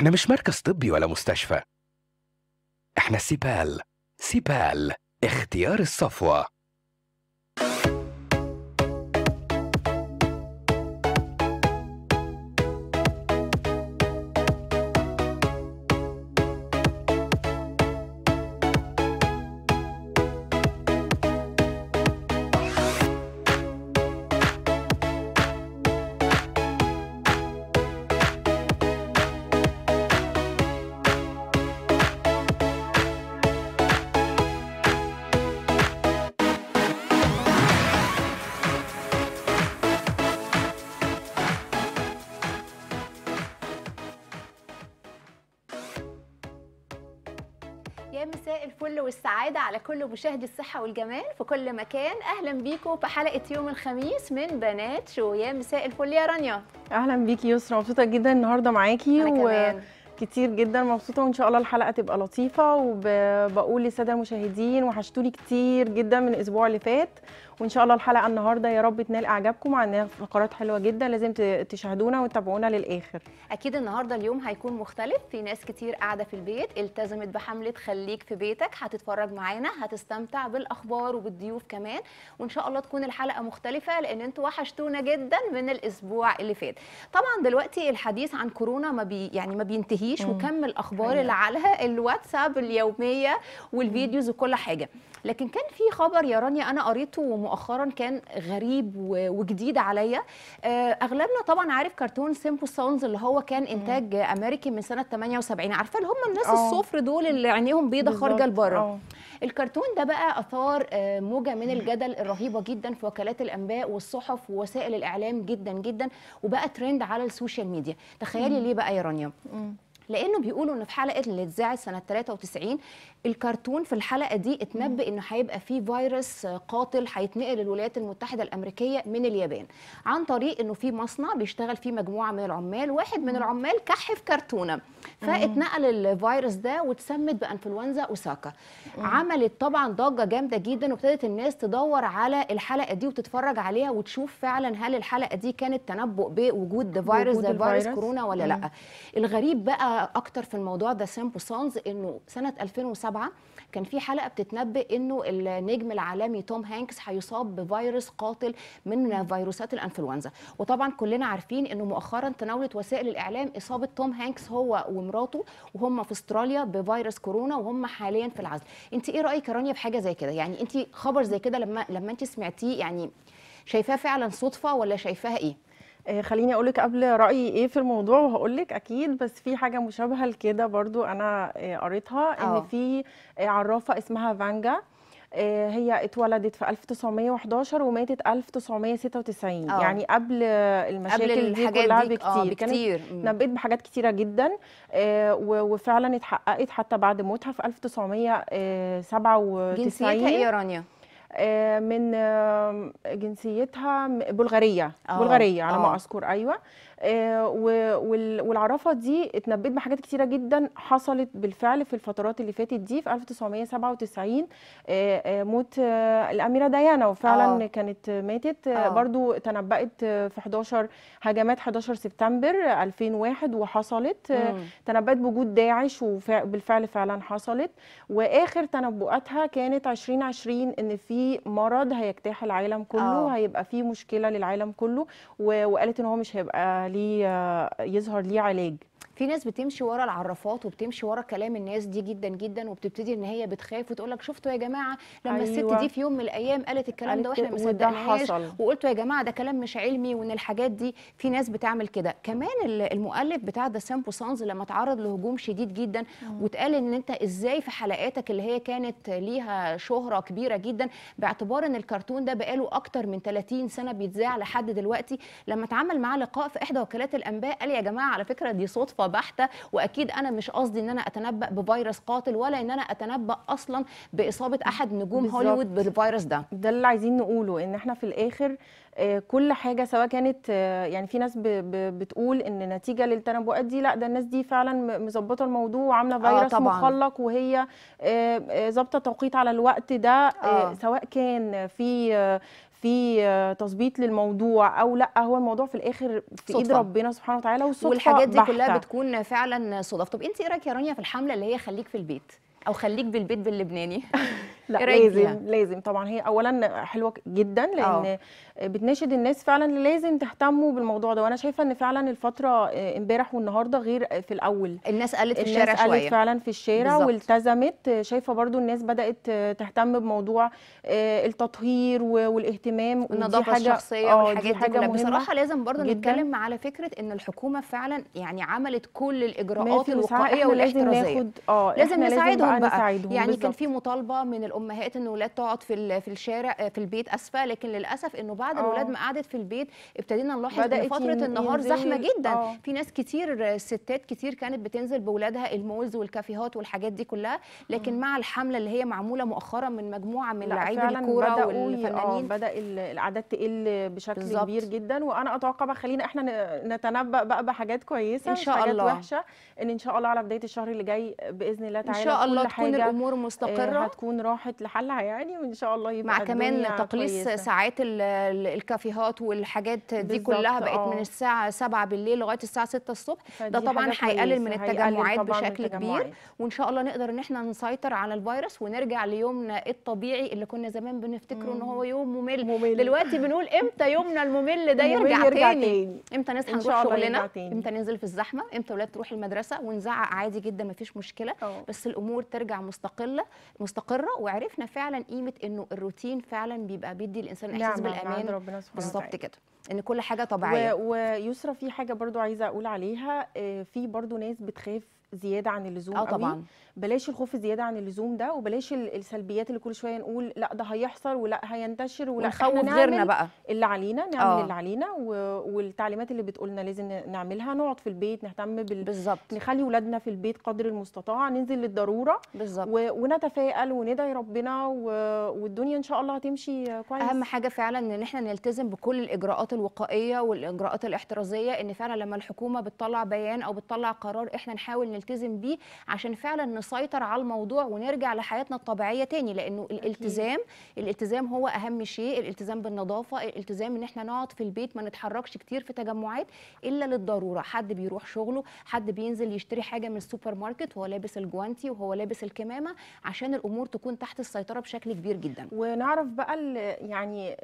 احنا مش مركز طبي ولا مستشفى احنا سيبال سيبال اختيار الصفوه والجمال في كل مكان أهلا بيكم في حلقة يوم الخميس من بنات شو يا مساء الفل يا رانيا أهلا بيكي يسرا مبسوطة جدا النهاردة معاكي وكتير جدا مبسوطه وان شاء الله الحلقه تبقى لطيفه وبقول للساده المشاهدين وحشتوني كتير جدا من الاسبوع اللي فات وان شاء الله الحلقه النهارده يا رب تنال اعجابكم عندنا فقرات حلوه جدا لازم تشاهدونا وتتابعونا للاخر اكيد النهارده اليوم هيكون مختلف في ناس كتير قاعده في البيت التزمت بحمله خليك في بيتك هتتفرج معانا هتستمتع بالاخبار وبالضيوف كمان وان شاء الله تكون الحلقه مختلفه لان انتوا وحشتونا جدا من الاسبوع اللي فات طبعا دلوقتي الحديث عن كورونا ما بي يعني ما بينتهيش وكم الاخبار اللي على الواتساب اليوميه والفيديوز وكل حاجه لكن كان في خبر يا رانيا انا قريته مؤخرا كان غريب وجديد عليا آه، اغلبنا طبعا عارف كرتون سيمبو سونز اللي هو كان انتاج امريكي من سنه 78 عارفه اللي هم الناس أوه. الصفر دول اللي عينيهم بيضه خارجه لبره آه. الكرتون ده بقى اثار آه، موجه من الجدل الرهيبه جدا في وكالات الانباء والصحف ووسائل الاعلام جدا جدا وبقى ترند على السوشيال ميديا تخيلي ليه بقى يا رانيا لانه بيقولوا ان في حلقه اللي اتذاعت سنه 93 الكرتون في الحلقه دي اتنبأ انه هيبقى فيه فيروس قاتل هيتنقل الولايات المتحده الامريكيه من اليابان عن طريق انه في مصنع بيشتغل فيه مجموعه من العمال واحد من العمال كحف كرتونه فاتنقل الفيروس ده واتسمت بانفلونزا اوساكا عملت طبعا ضجه جامده جدا وابتدت الناس تدور على الحلقه دي وتتفرج عليها وتشوف فعلا هل الحلقه دي كانت تنبؤ بوجود فيروس زي فيروس كورونا ولا لا الغريب بقى اكتر في الموضوع ده سامبو سانز انه سنه 2007 2007 كان في حلقه بتتنبأ انه النجم العالمي توم هانكس هيصاب بفيروس قاتل من فيروسات الانفلونزا وطبعا كلنا عارفين انه مؤخرا تناولت وسائل الاعلام اصابه توم هانكس هو ومراته وهم في استراليا بفيروس كورونا وهم حاليا في العزل انت ايه رايك يا رانيا في حاجه زي كده يعني انت خبر زي كده لما لما انت سمعتيه يعني شايفاه فعلا صدفه ولا شايفاها ايه آه، خليني اقول لك قبل رايي ايه في الموضوع وهقول لك اكيد بس في حاجه مشابهه لكده برضو انا آه، قريتها ان آه. في عرافه اسمها فانجا هي اتولدت في 1911 وماتت 1996 أوه. يعني قبل المشاكل قبل دي كلها دي بكتير, بكتير. نبئت بحاجات كتيره جدا وفعلا اتحققت حتى بعد موتها في 1997 جنسيتها ايه يا رانيا؟ آه، من آه، جنسيتها بلغاريه أوه. بلغاريه على ما آه. اذكر ايوه والعرفه دي اتنبت بحاجات كتيره جدا حصلت بالفعل في الفترات اللي فاتت دي في 1997 موت الاميره ديانا وفعلا أوه. كانت ماتت أوه. برضو تنبأت في 11 هجمات 11 سبتمبر 2001 وحصلت مم. تنبأت بوجود داعش وبالفعل فعلا حصلت واخر تنبؤاتها كانت 2020 ان في في مرض هيجتاح العالم كله أوه. هيبقى في مشكله للعالم كله وقالت ان هو مش هيبقى ليه آه، يظهر ليه علاج في ناس بتمشي ورا العرافات وبتمشي ورا كلام الناس دي جدا جدا وبتبتدي ان هي بتخاف وتقول لك شفتوا يا جماعه لما أيوة. الست دي في يوم من الايام قالت الكلام ده واحنا ما صدقناهاش وقلتوا يا جماعه ده كلام مش علمي وان الحاجات دي في ناس بتعمل كده كمان المؤلف بتاع ذا سامبو سانز لما تعرض لهجوم شديد جدا واتقال ان انت ازاي في حلقاتك اللي هي كانت ليها شهره كبيره جدا باعتبار ان الكرتون ده بقاله اكتر من 30 سنه بيتذاع لحد دلوقتي لما اتعمل معاه لقاء في احدى وكالات الانباء قال يا جماعه على فكره دي صدفه بحته واكيد انا مش قصدي ان انا اتنبا بفيروس قاتل ولا ان انا اتنبا اصلا باصابه احد نجوم بالزبط. هوليوود بالفيروس ده ده اللي عايزين نقوله ان احنا في الاخر آه، كل حاجه سواء كانت آه، يعني في ناس بتقول ان نتيجه للتنبؤات دي لا ده الناس دي فعلا مظبطه الموضوع وعامله آه، فيروس آه مخلق وهي ظابطه توقيت على الوقت ده آه. سواء كان في في آه، تظبيط للموضوع او لا هو الموضوع في الاخر في صدفة. ايد ربنا سبحانه وتعالى وصدفه والحاجات دي بحتة. كلها بتكون فعلا صدف طب انت ايه رايك يا رانيا في الحمله اللي هي خليك في البيت او خليك بالبيت باللبناني لا إيه لازم لازم طبعا هي اولا حلوه جدا آه. لان أوه. بتناشد الناس فعلا لازم تهتموا بالموضوع ده وانا شايفه ان فعلا الفتره آه، امبارح والنهارده غير آه، في الاول الناس قالت في الشارع شويه الناس قالت فعلا في الشارع بالزبط. والتزمت آه، شايفه برضو الناس بدات تهتم بموضوع التطهير والاهتمام والنظافه الشخصيه والحاجات دي, دي كلها بصراحه لازم برضو جداً. نتكلم على فكره ان الحكومه فعلا يعني عملت كل الاجراءات الوقائيه والاحترازيه لازم ناخد اه لازم نساعدهم بقى, نساعدهم يعني بالزبط. كان في مطالبه من الامهات ان الولاد تقعد في في الشارع في البيت اسفه لكن للاسف انه بعد بعد أوه. الولاد ما قعدت في البيت ابتدينا نلاحظ ان فتره النهار زحمه جدا أوه. في ناس كتير ستات كتير كانت بتنزل باولادها المولز والكافيهات والحاجات دي كلها لكن أوه. مع الحمله اللي هي معموله مؤخرا من مجموعه من لعيبه الكوره والفنانين آه، بدا الاعداد تقل بشكل بالزبط. كبير جدا وانا اتوقع بقى خلينا احنا نتنبأ بقى بحاجات كويسه ان شاء حاجات الله وحشه ان ان شاء الله على بدايه الشهر اللي جاي باذن الله تعالى ان شاء الله تكون الامور مستقره آه، هتكون راحت لحالها يعني وان شاء الله يبقى مع كمان تقليص ساعات والكافيهات والحاجات دي كلها آه. بقت من الساعه 7 بالليل لغايه الساعه 6 الصبح ده طبعا هيقلل من التجمعات بشكل كبير وان شاء الله نقدر ان احنا نسيطر على الفيروس ونرجع ليومنا الطبيعي اللي كنا زمان بنفتكره ان هو يوم ممل, ممل. دلوقتي بنقول امتى يومنا الممل ده يرجع, يرجع تاني. امتى نصحى نروح شغلنا امتى ننزل في الزحمه امتى ولاد تروح المدرسه ونزعق عادي جدا مفيش مشكله أوه. بس الامور ترجع مستقله مستقره وعرفنا فعلا قيمه انه الروتين فعلا بيبقى بيدي الانسان احساس بالامان عند ربنا سبحانه وتعالى بالظبط كده ان كل حاجه طبيعيه ويسرى في حاجه برضو عايزه اقول عليها آه، في برضو ناس بتخاف زياده عن اللزوم اه طبعا بلاش الخوف الزياده عن اللزوم ده وبلاش السلبيات اللي كل شويه نقول لا ده هيحصل ولا هينتشر ولا نخوف غيرنا بقى اللي علينا نعمل أوه. اللي علينا والتعليمات اللي بتقولنا لازم نعملها نقعد في البيت نهتم بال بالظبط نخلي ولادنا في البيت قدر المستطاع ننزل للضروره بالظبط و... ونتفائل وندعي ربنا و... والدنيا ان شاء الله هتمشي كويس اهم حاجه فعلا ان احنا نلتزم بكل الاجراءات الوقائيه والاجراءات الاحترازيه ان فعلا لما الحكومه بتطلع بيان او بتطلع قرار احنا نحاول نلتزم بيه عشان فعلا نسيطر على الموضوع ونرجع لحياتنا الطبيعيه تاني لانه الالتزام الالتزام هو اهم شيء الالتزام بالنظافه الالتزام ان احنا نقعد في البيت ما نتحركش كتير في تجمعات الا للضروره حد بيروح شغله حد بينزل يشتري حاجه من السوبر ماركت وهو لابس الجوانتي وهو لابس الكمامه عشان الامور تكون تحت السيطره بشكل كبير جدا ونعرف بقى يعني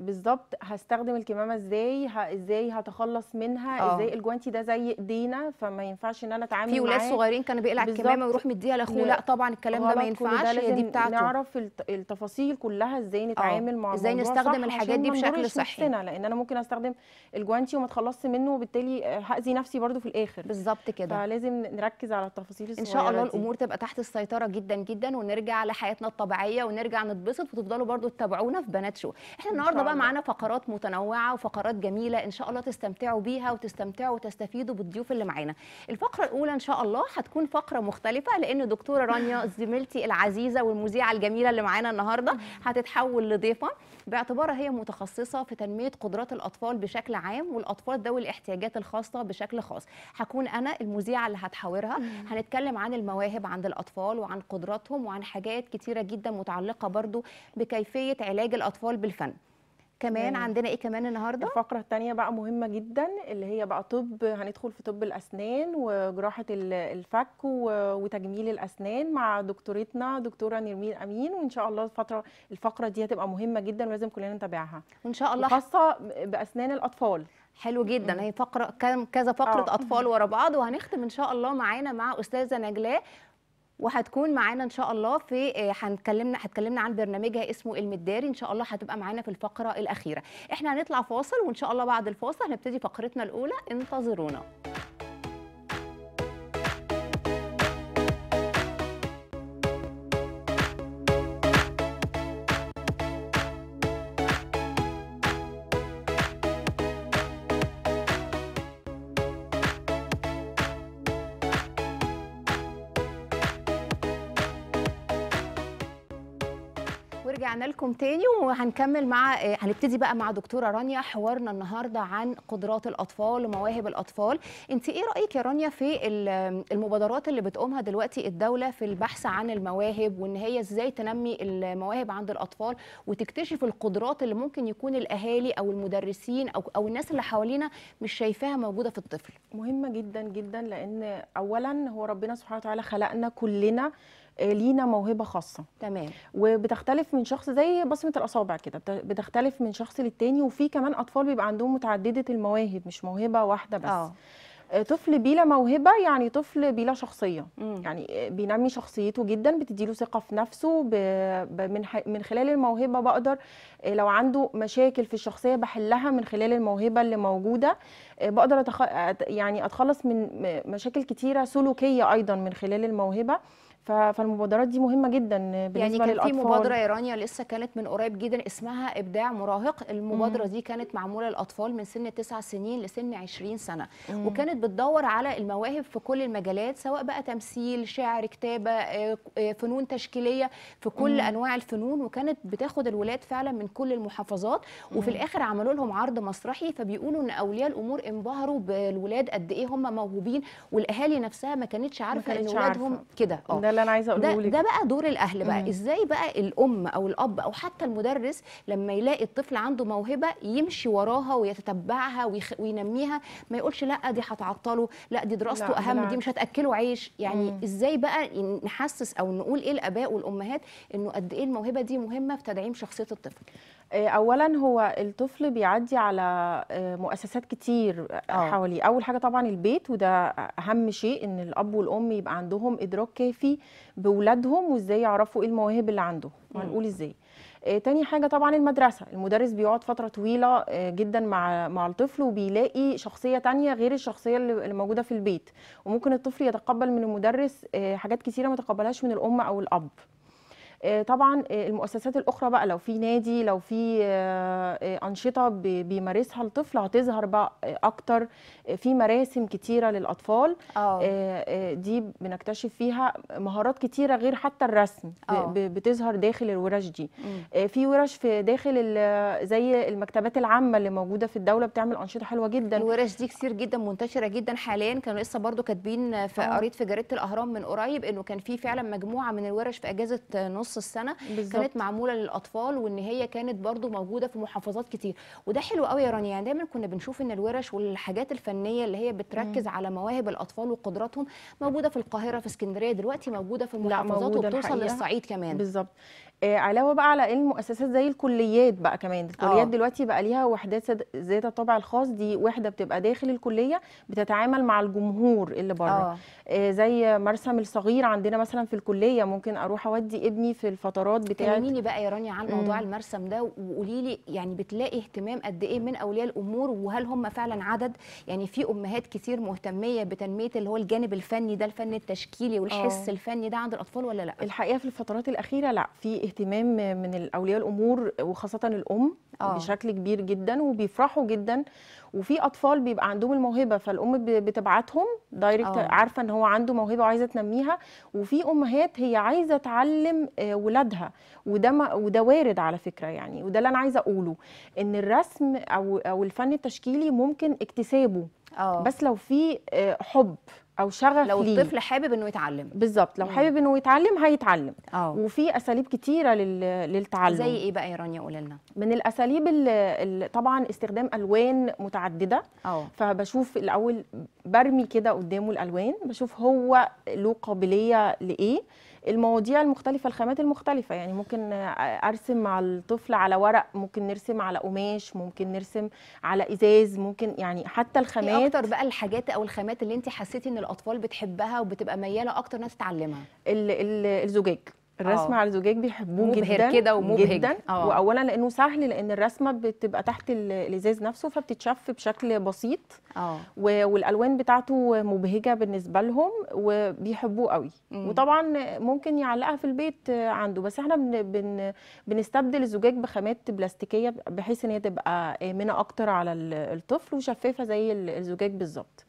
بالظبط هستخدم الكمامه ازاي ازاي هتخلص منها أوه. ازاي الجوانتي ده زي ايدينا فما ينفعش ان انا اتعامل في ولاد صغيرين كانوا بيقلع الكمامه الحمامه ويروح مديها لاخوه لا طبعا الكلام ده ما ينفعش هي دي بتاعته نعرف التفاصيل كلها ازاي آه. نتعامل مع ازاي نستخدم الحاجات دي بشكل صحي لان انا ممكن استخدم الجوانتي وما اتخلصش منه وبالتالي آه، هاذي نفسي برده في الاخر بالظبط كده فلازم نركز على التفاصيل الصغيره ان شاء الله الامور تبقى تحت السيطره جدا جدا ونرجع لحياتنا الطبيعيه ونرجع نتبسط وتفضلوا برده تتابعونا في بنات شو احنا النهارده بقى معانا فقرات متنوعه وفقرات جميله ان شاء الله تستمتعوا بيها وتستمتعوا وتستفيدوا بالضيوف اللي معانا الفقره الاولى ان شاء الله هتكون فقره مختلفه مختلفه لان دكتوره رانيا زميلتي العزيزه والمذيعه الجميله اللي معانا النهارده هتتحول لضيفه باعتبارها هي متخصصه في تنميه قدرات الاطفال بشكل عام والاطفال ذوي الاحتياجات الخاصه بشكل خاص هكون انا المذيعه اللي هتحاورها هنتكلم عن المواهب عند الاطفال وعن قدراتهم وعن حاجات كتيره جدا متعلقه برضو بكيفيه علاج الاطفال بالفن كمان مم. عندنا ايه كمان النهارده الفقره الثانيه بقى مهمه جدا اللي هي بقى طب هندخل في طب الاسنان وجراحه الفك وتجميل الاسنان مع دكتورتنا دكتوره نرمين امين وان شاء الله الفتره الفقره دي هتبقى مهمه جدا ولازم كلنا نتابعها وان شاء الله خاصه باسنان الاطفال حلو جدا هي فقره كذا فقره أوه. اطفال ورا بعض وهنختم ان شاء الله معانا مع استاذه نجلاء وهتكون معانا ان شاء الله في آه، هنتكلمنا هتكلمنا عن برنامجها اسمه المداري ان شاء الله هتبقى معانا في الفقره الاخيره احنا هنطلع فاصل وان شاء الله بعد الفاصل هنبتدي فقرتنا الاولى انتظرونا رجعنا لكم تاني وهنكمل مع هنبتدي بقى مع دكتوره رانيا حوارنا النهارده عن قدرات الاطفال ومواهب الاطفال انت ايه رايك يا رانيا في المبادرات اللي بتقومها دلوقتي الدوله في البحث عن المواهب وان هي ازاي تنمي المواهب عند الاطفال وتكتشف القدرات اللي ممكن يكون الاهالي او المدرسين او او الناس اللي حوالينا مش شايفاها موجوده في الطفل مهمه جدا جدا لان اولا هو ربنا سبحانه وتعالى خلقنا كلنا آه، لينا موهبه خاصه تمام وبتختلف من شخص زي بصمه الاصابع كده بتختلف من شخص للتاني وفي كمان اطفال بيبقى عندهم متعدده المواهب مش موهبه واحده بس أوه. آه، طفل بلا موهبه يعني طفل بلا شخصيه مم. يعني آه، بينمي شخصيته جدا بتديله ثقه في نفسه ب... ب... من, ح... من خلال الموهبه بقدر لو عنده مشاكل في الشخصيه بحلها من خلال الموهبه اللي موجوده بقدر أتخ... يعني اتخلص من مشاكل كتيره سلوكيه ايضا من خلال الموهبه فالمبادرات دي مهمه جدا بالنسبه يعني كان للاطفال في مبادره ايرانيه لسه كانت من قريب جدا اسمها ابداع مراهق المبادره مم. دي كانت معموله للاطفال من سن 9 سنين لسن 20 سنه مم. وكانت بتدور على المواهب في كل المجالات سواء بقى تمثيل شعر كتابه آه، آه، فنون تشكيليه في كل مم. انواع الفنون وكانت بتاخد الولاد فعلا من كل المحافظات وفي الاخر عملوا لهم عرض مسرحي فبيقولوا ان اولياء الامور انبهروا بالولاد قد ايه هم موهوبين والاهالي نفسها ما كانتش عارفه ان ولادهم كده اه اللي انا عايزه اقوله لك ده بقى دور الاهل بقى مم. ازاي بقى الام او الاب او حتى المدرس لما يلاقي الطفل عنده موهبه يمشي وراها ويتتبعها ويخ... وينميها ما يقولش لا دي هتعطله لا دي دراسته لا اهم لا. دي مش هتاكله عيش يعني مم. ازاي بقى نحسس او نقول ايه الاباء والامهات انه قد ايه الموهبه دي مهمه في تدعيم شخصيه الطفل آه، اولا هو الطفل بيعدي على آه، مؤسسات كتير أوه. حواليه اول حاجه طبعا البيت وده اهم شيء ان الاب والام يبقى عندهم ادراك كافي باولادهم وازاي يعرفوا ايه المواهب اللي عندهم هنقول ازاي آه، تاني حاجه طبعا المدرسه المدرس بيقعد فتره طويله جدا مع مع الطفل وبيلاقي شخصيه تانية غير الشخصيه اللي موجوده في البيت وممكن الطفل يتقبل من المدرس حاجات كتيره ما تقبلهاش من الام او الاب آه، طبعا آه، المؤسسات الاخرى بقى لو في نادي لو في آه، انشطه بيمارسها الطفل هتظهر بقى اكتر في مراسم كتيره للاطفال أوه. دي بنكتشف فيها مهارات كتيره غير حتى الرسم أوه. بتظهر داخل الورش دي م. في ورش في داخل زي المكتبات العامه اللي موجوده في الدوله بتعمل انشطه حلوه جدا الورش دي كتير جدا منتشره جدا حاليا كانوا لسه برضو كاتبين في قريت في جريده الاهرام من قريب انه كان في فعلا مجموعه من الورش في اجازه نص نص السنه بالزبط. كانت معموله للاطفال وان هي كانت برده موجوده في محافظات كتير وده حلو قوي يا رانيا يعني دايما كنا بنشوف ان الورش والحاجات الفنيه اللي هي بتركز مم. على مواهب الاطفال وقدراتهم موجوده في القاهره في اسكندريه دلوقتي موجوده في المحافظات وبتوصل للصعيد كمان بالظبط آه، علاوه بقى على ان المؤسسات زي الكليات بقى كمان الكليات أوه. دلوقتي بقى ليها وحدات ذات الطابع الخاص دي وحده بتبقى داخل الكليه بتتعامل مع الجمهور اللي بره آه, آه، زي مرسم الصغير عندنا مثلا في الكليه ممكن اروح اودي ابني في الفترات بتاعه كلميني بقى يا رانيا عن موضوع المرسم ده وقولي لي يعني بتلاقي اهتمام قد ايه من اولياء الامور وهل هم فعلا عدد يعني في امهات كثير مهتميه بتنميه اللي هو الجانب الفني ده الفن التشكيلي والحس أوه. الفني ده عند الاطفال ولا لا الحقيقه في الفترات الاخيره لا في اهتمام من اولياء الامور وخاصه الام أوه. بشكل كبير جدا وبيفرحوا جدا وفي اطفال بيبقى عندهم الموهبه فالام بتبعتهم دايركت آه. عارفه ان هو عنده موهبه وعايزه تنميها وفي امهات هي عايزه تعلم آه، ولادها وده ما وده وارد على فكره يعني وده اللي انا عايزه اقوله ان الرسم او او الفن التشكيلي ممكن اكتسابه أوه. بس لو في آه، حب او شغف لو ليه. الطفل حابب انه يتعلم بالظبط لو حابب انه يتعلم هيتعلم أوه. وفي اساليب كتيره لل... للتعلم زي ايه بقى يا رانيا قولي لنا من الاساليب اللي... طبعا استخدام الوان متعدده أوه. فبشوف الاول برمي كده قدامه الالوان بشوف هو له قابليه لايه المواضيع المختلفه الخامات المختلفه يعني ممكن ارسم مع الطفل على ورق ممكن نرسم على قماش ممكن نرسم على ازاز ممكن يعني حتى الخامات اكتر بقى الحاجات او الخامات اللي انت حسيتي ان الاطفال بتحبها وبتبقى مياله اكتر ناس تتعلمها الزجاج الرسم أوه. على الزجاج بيحبوه جدا كده ومبهج جدا أوه. واولا لانه سهل لان الرسمه بتبقى تحت الازاز نفسه فبتتشف بشكل بسيط اه والالوان بتاعته مبهجه بالنسبه لهم وبيحبوه قوي مم. وطبعا ممكن يعلقها في البيت عنده بس احنا بن بن بنستبدل الزجاج بخامات بلاستيكيه بحيث ان هي تبقى امنه اكتر على الطفل وشفافه زي الزجاج بالظبط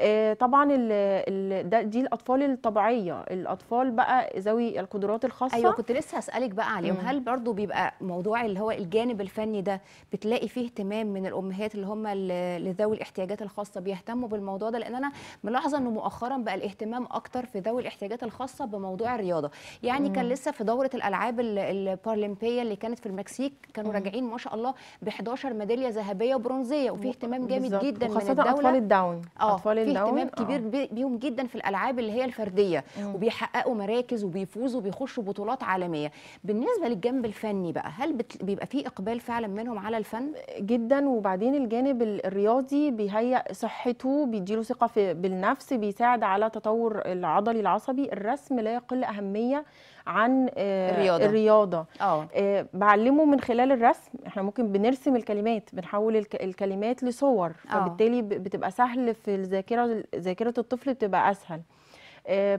آه، طبعا الـ ده دي الاطفال الطبيعيه الاطفال بقى ذوي القدرات الخاصه ايوه كنت لسه هسالك بقى عليهم هل برضو بيبقى موضوع اللي هو الجانب الفني ده بتلاقي فيه اهتمام من الامهات اللي هم لذوي ذوي الاحتياجات الخاصه بيهتموا بالموضوع ده لان انا ملاحظه انه مؤخرا بقى الاهتمام اكتر في ذوي الاحتياجات الخاصه بموضوع الرياضه يعني مم. كان لسه في دوره الالعاب البارالمبيه اللي كانت في المكسيك كانوا مم. راجعين ما شاء الله ب 11 ميداليه ذهبيه وبرونزيه وفي اهتمام جامد جدا من الدوله اطفال الداون اه في اهتمام آه. كبير بيهم جدا في الالعاب اللي هي الفرديه وبيحققوا مراكز وبيفوزوا وبيخشوا بطولات عالميه بالنسبه للجانب الفني بقى هل بيبقى في اقبال فعلا منهم على الفن جدا وبعدين الجانب الرياضي بيهيئ صحته بيديله ثقه في... بالنفس بيساعد على تطور العضلي العصبي الرسم لا يقل اهميه عن آه، الرياضه, الرياضة. آه. آه، بعلمه من خلال الرسم احنا ممكن بنرسم الكلمات بنحول الكلمات لصور فبالتالي بتبقى سهل في الذاكره ذاكره الطفل بتبقى اسهل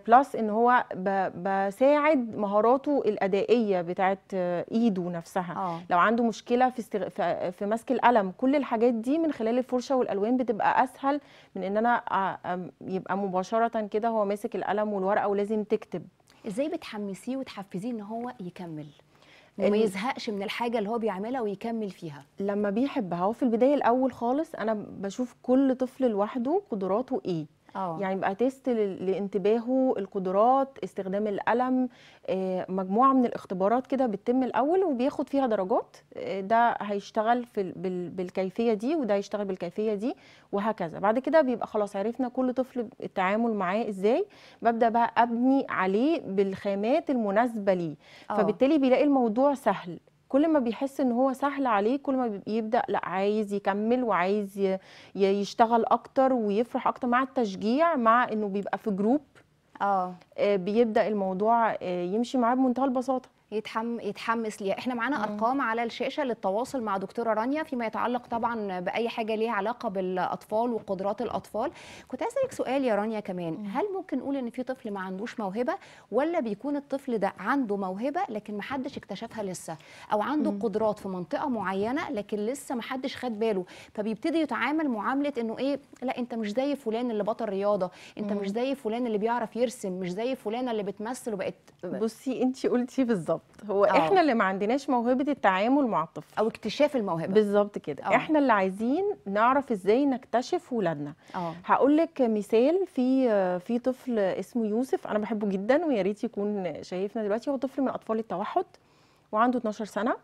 بلس ان هو بساعد مهاراته الادائيه بتاعت ايده نفسها أوه. لو عنده مشكله في استغ... في مسك القلم كل الحاجات دي من خلال الفرشه والالوان بتبقى اسهل من ان انا يبقى مباشره كده هو ماسك القلم والورقه ولازم تكتب ازاي بتحمسيه وتحفزيه ان هو يكمل وما يزهقش من الحاجه اللي هو بيعملها ويكمل فيها لما بيحبها هو في البدايه الاول خالص انا بشوف كل طفل لوحده قدراته ايه أوه. يعني بقى تيست لانتباهه القدرات استخدام القلم آه، مجموعه من الاختبارات كده بتتم الاول وبياخد فيها درجات آه، ده هيشتغل في بالكيفيه دي وده هيشتغل بالكيفيه دي وهكذا بعد كده بيبقى خلاص عرفنا كل طفل التعامل معاه ازاي ببدا بقى ابني عليه بالخامات المناسبه ليه آه. فبالتالي بيلاقي الموضوع سهل كل ما بيحس ان هو سهل عليه كل ما بيبدا لا عايز يكمل وعايز يشتغل اكتر ويفرح اكتر مع التشجيع مع انه بيبقى في جروب آه. اه بيبدا الموضوع آه، يمشي معاه بمنتهى البساطه يتحم يتحمس ليها احنا معانا ارقام على الشاشه للتواصل مع دكتوره رانيا فيما يتعلق طبعا باي حاجه ليها علاقه بالاطفال وقدرات الاطفال كنت عايزه اسالك سؤال يا رانيا كمان هل ممكن نقول ان في طفل ما عندوش موهبه ولا بيكون الطفل ده عنده موهبه لكن ما حدش اكتشفها لسه او عنده قدرات في منطقه معينه لكن لسه ما حدش خد باله فبيبتدي يتعامل معامله انه ايه لا انت مش زي فلان اللي بطل رياضه انت مش زي فلان اللي بيعرف يرسم مش زي فلانه اللي بتمثل وبقت بصي انت قلتي بالظبط بالظبط هو أوه. احنا اللي ما عندناش موهبه التعامل مع الطفل او اكتشاف الموهبه بالظبط كده أوه. احنا اللي عايزين نعرف ازاي نكتشف ولادنا آه. هقول لك مثال في في طفل اسمه يوسف انا بحبه جدا ويا ريت يكون شايفنا دلوقتي هو طفل من اطفال التوحد وعنده 12 سنه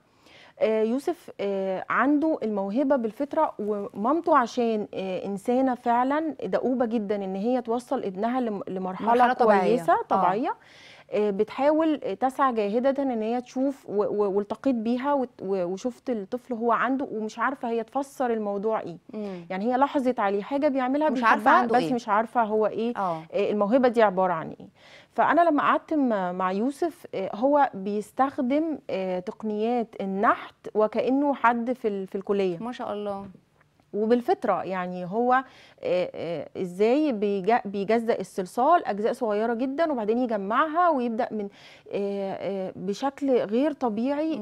آه، يوسف آه، عنده الموهبه بالفطره ومامته عشان آه، انسانه فعلا دؤوبه جدا ان هي توصل ابنها لمرحله كويسه طبيعيه, طبيعية. بتحاول تسعى جاهدة ان هي تشوف والتقيت بيها وشفت الطفل هو عنده ومش عارفة هي تفسر الموضوع ايه مم. يعني هي لاحظت عليه حاجة بيعملها مش عارفة عنده بس إيه؟ مش عارفة هو ايه أوه. الموهبة دي عبارة عن ايه فانا لما قعدت مع يوسف آه، هو بيستخدم آه، تقنيات النحت وكانه حد في في الكليه ما شاء الله وبالفطره يعني هو آه، ازاي بيجزأ الصلصال اجزاء صغيره جدا وبعدين يجمعها ويبدا من بشكل غير طبيعي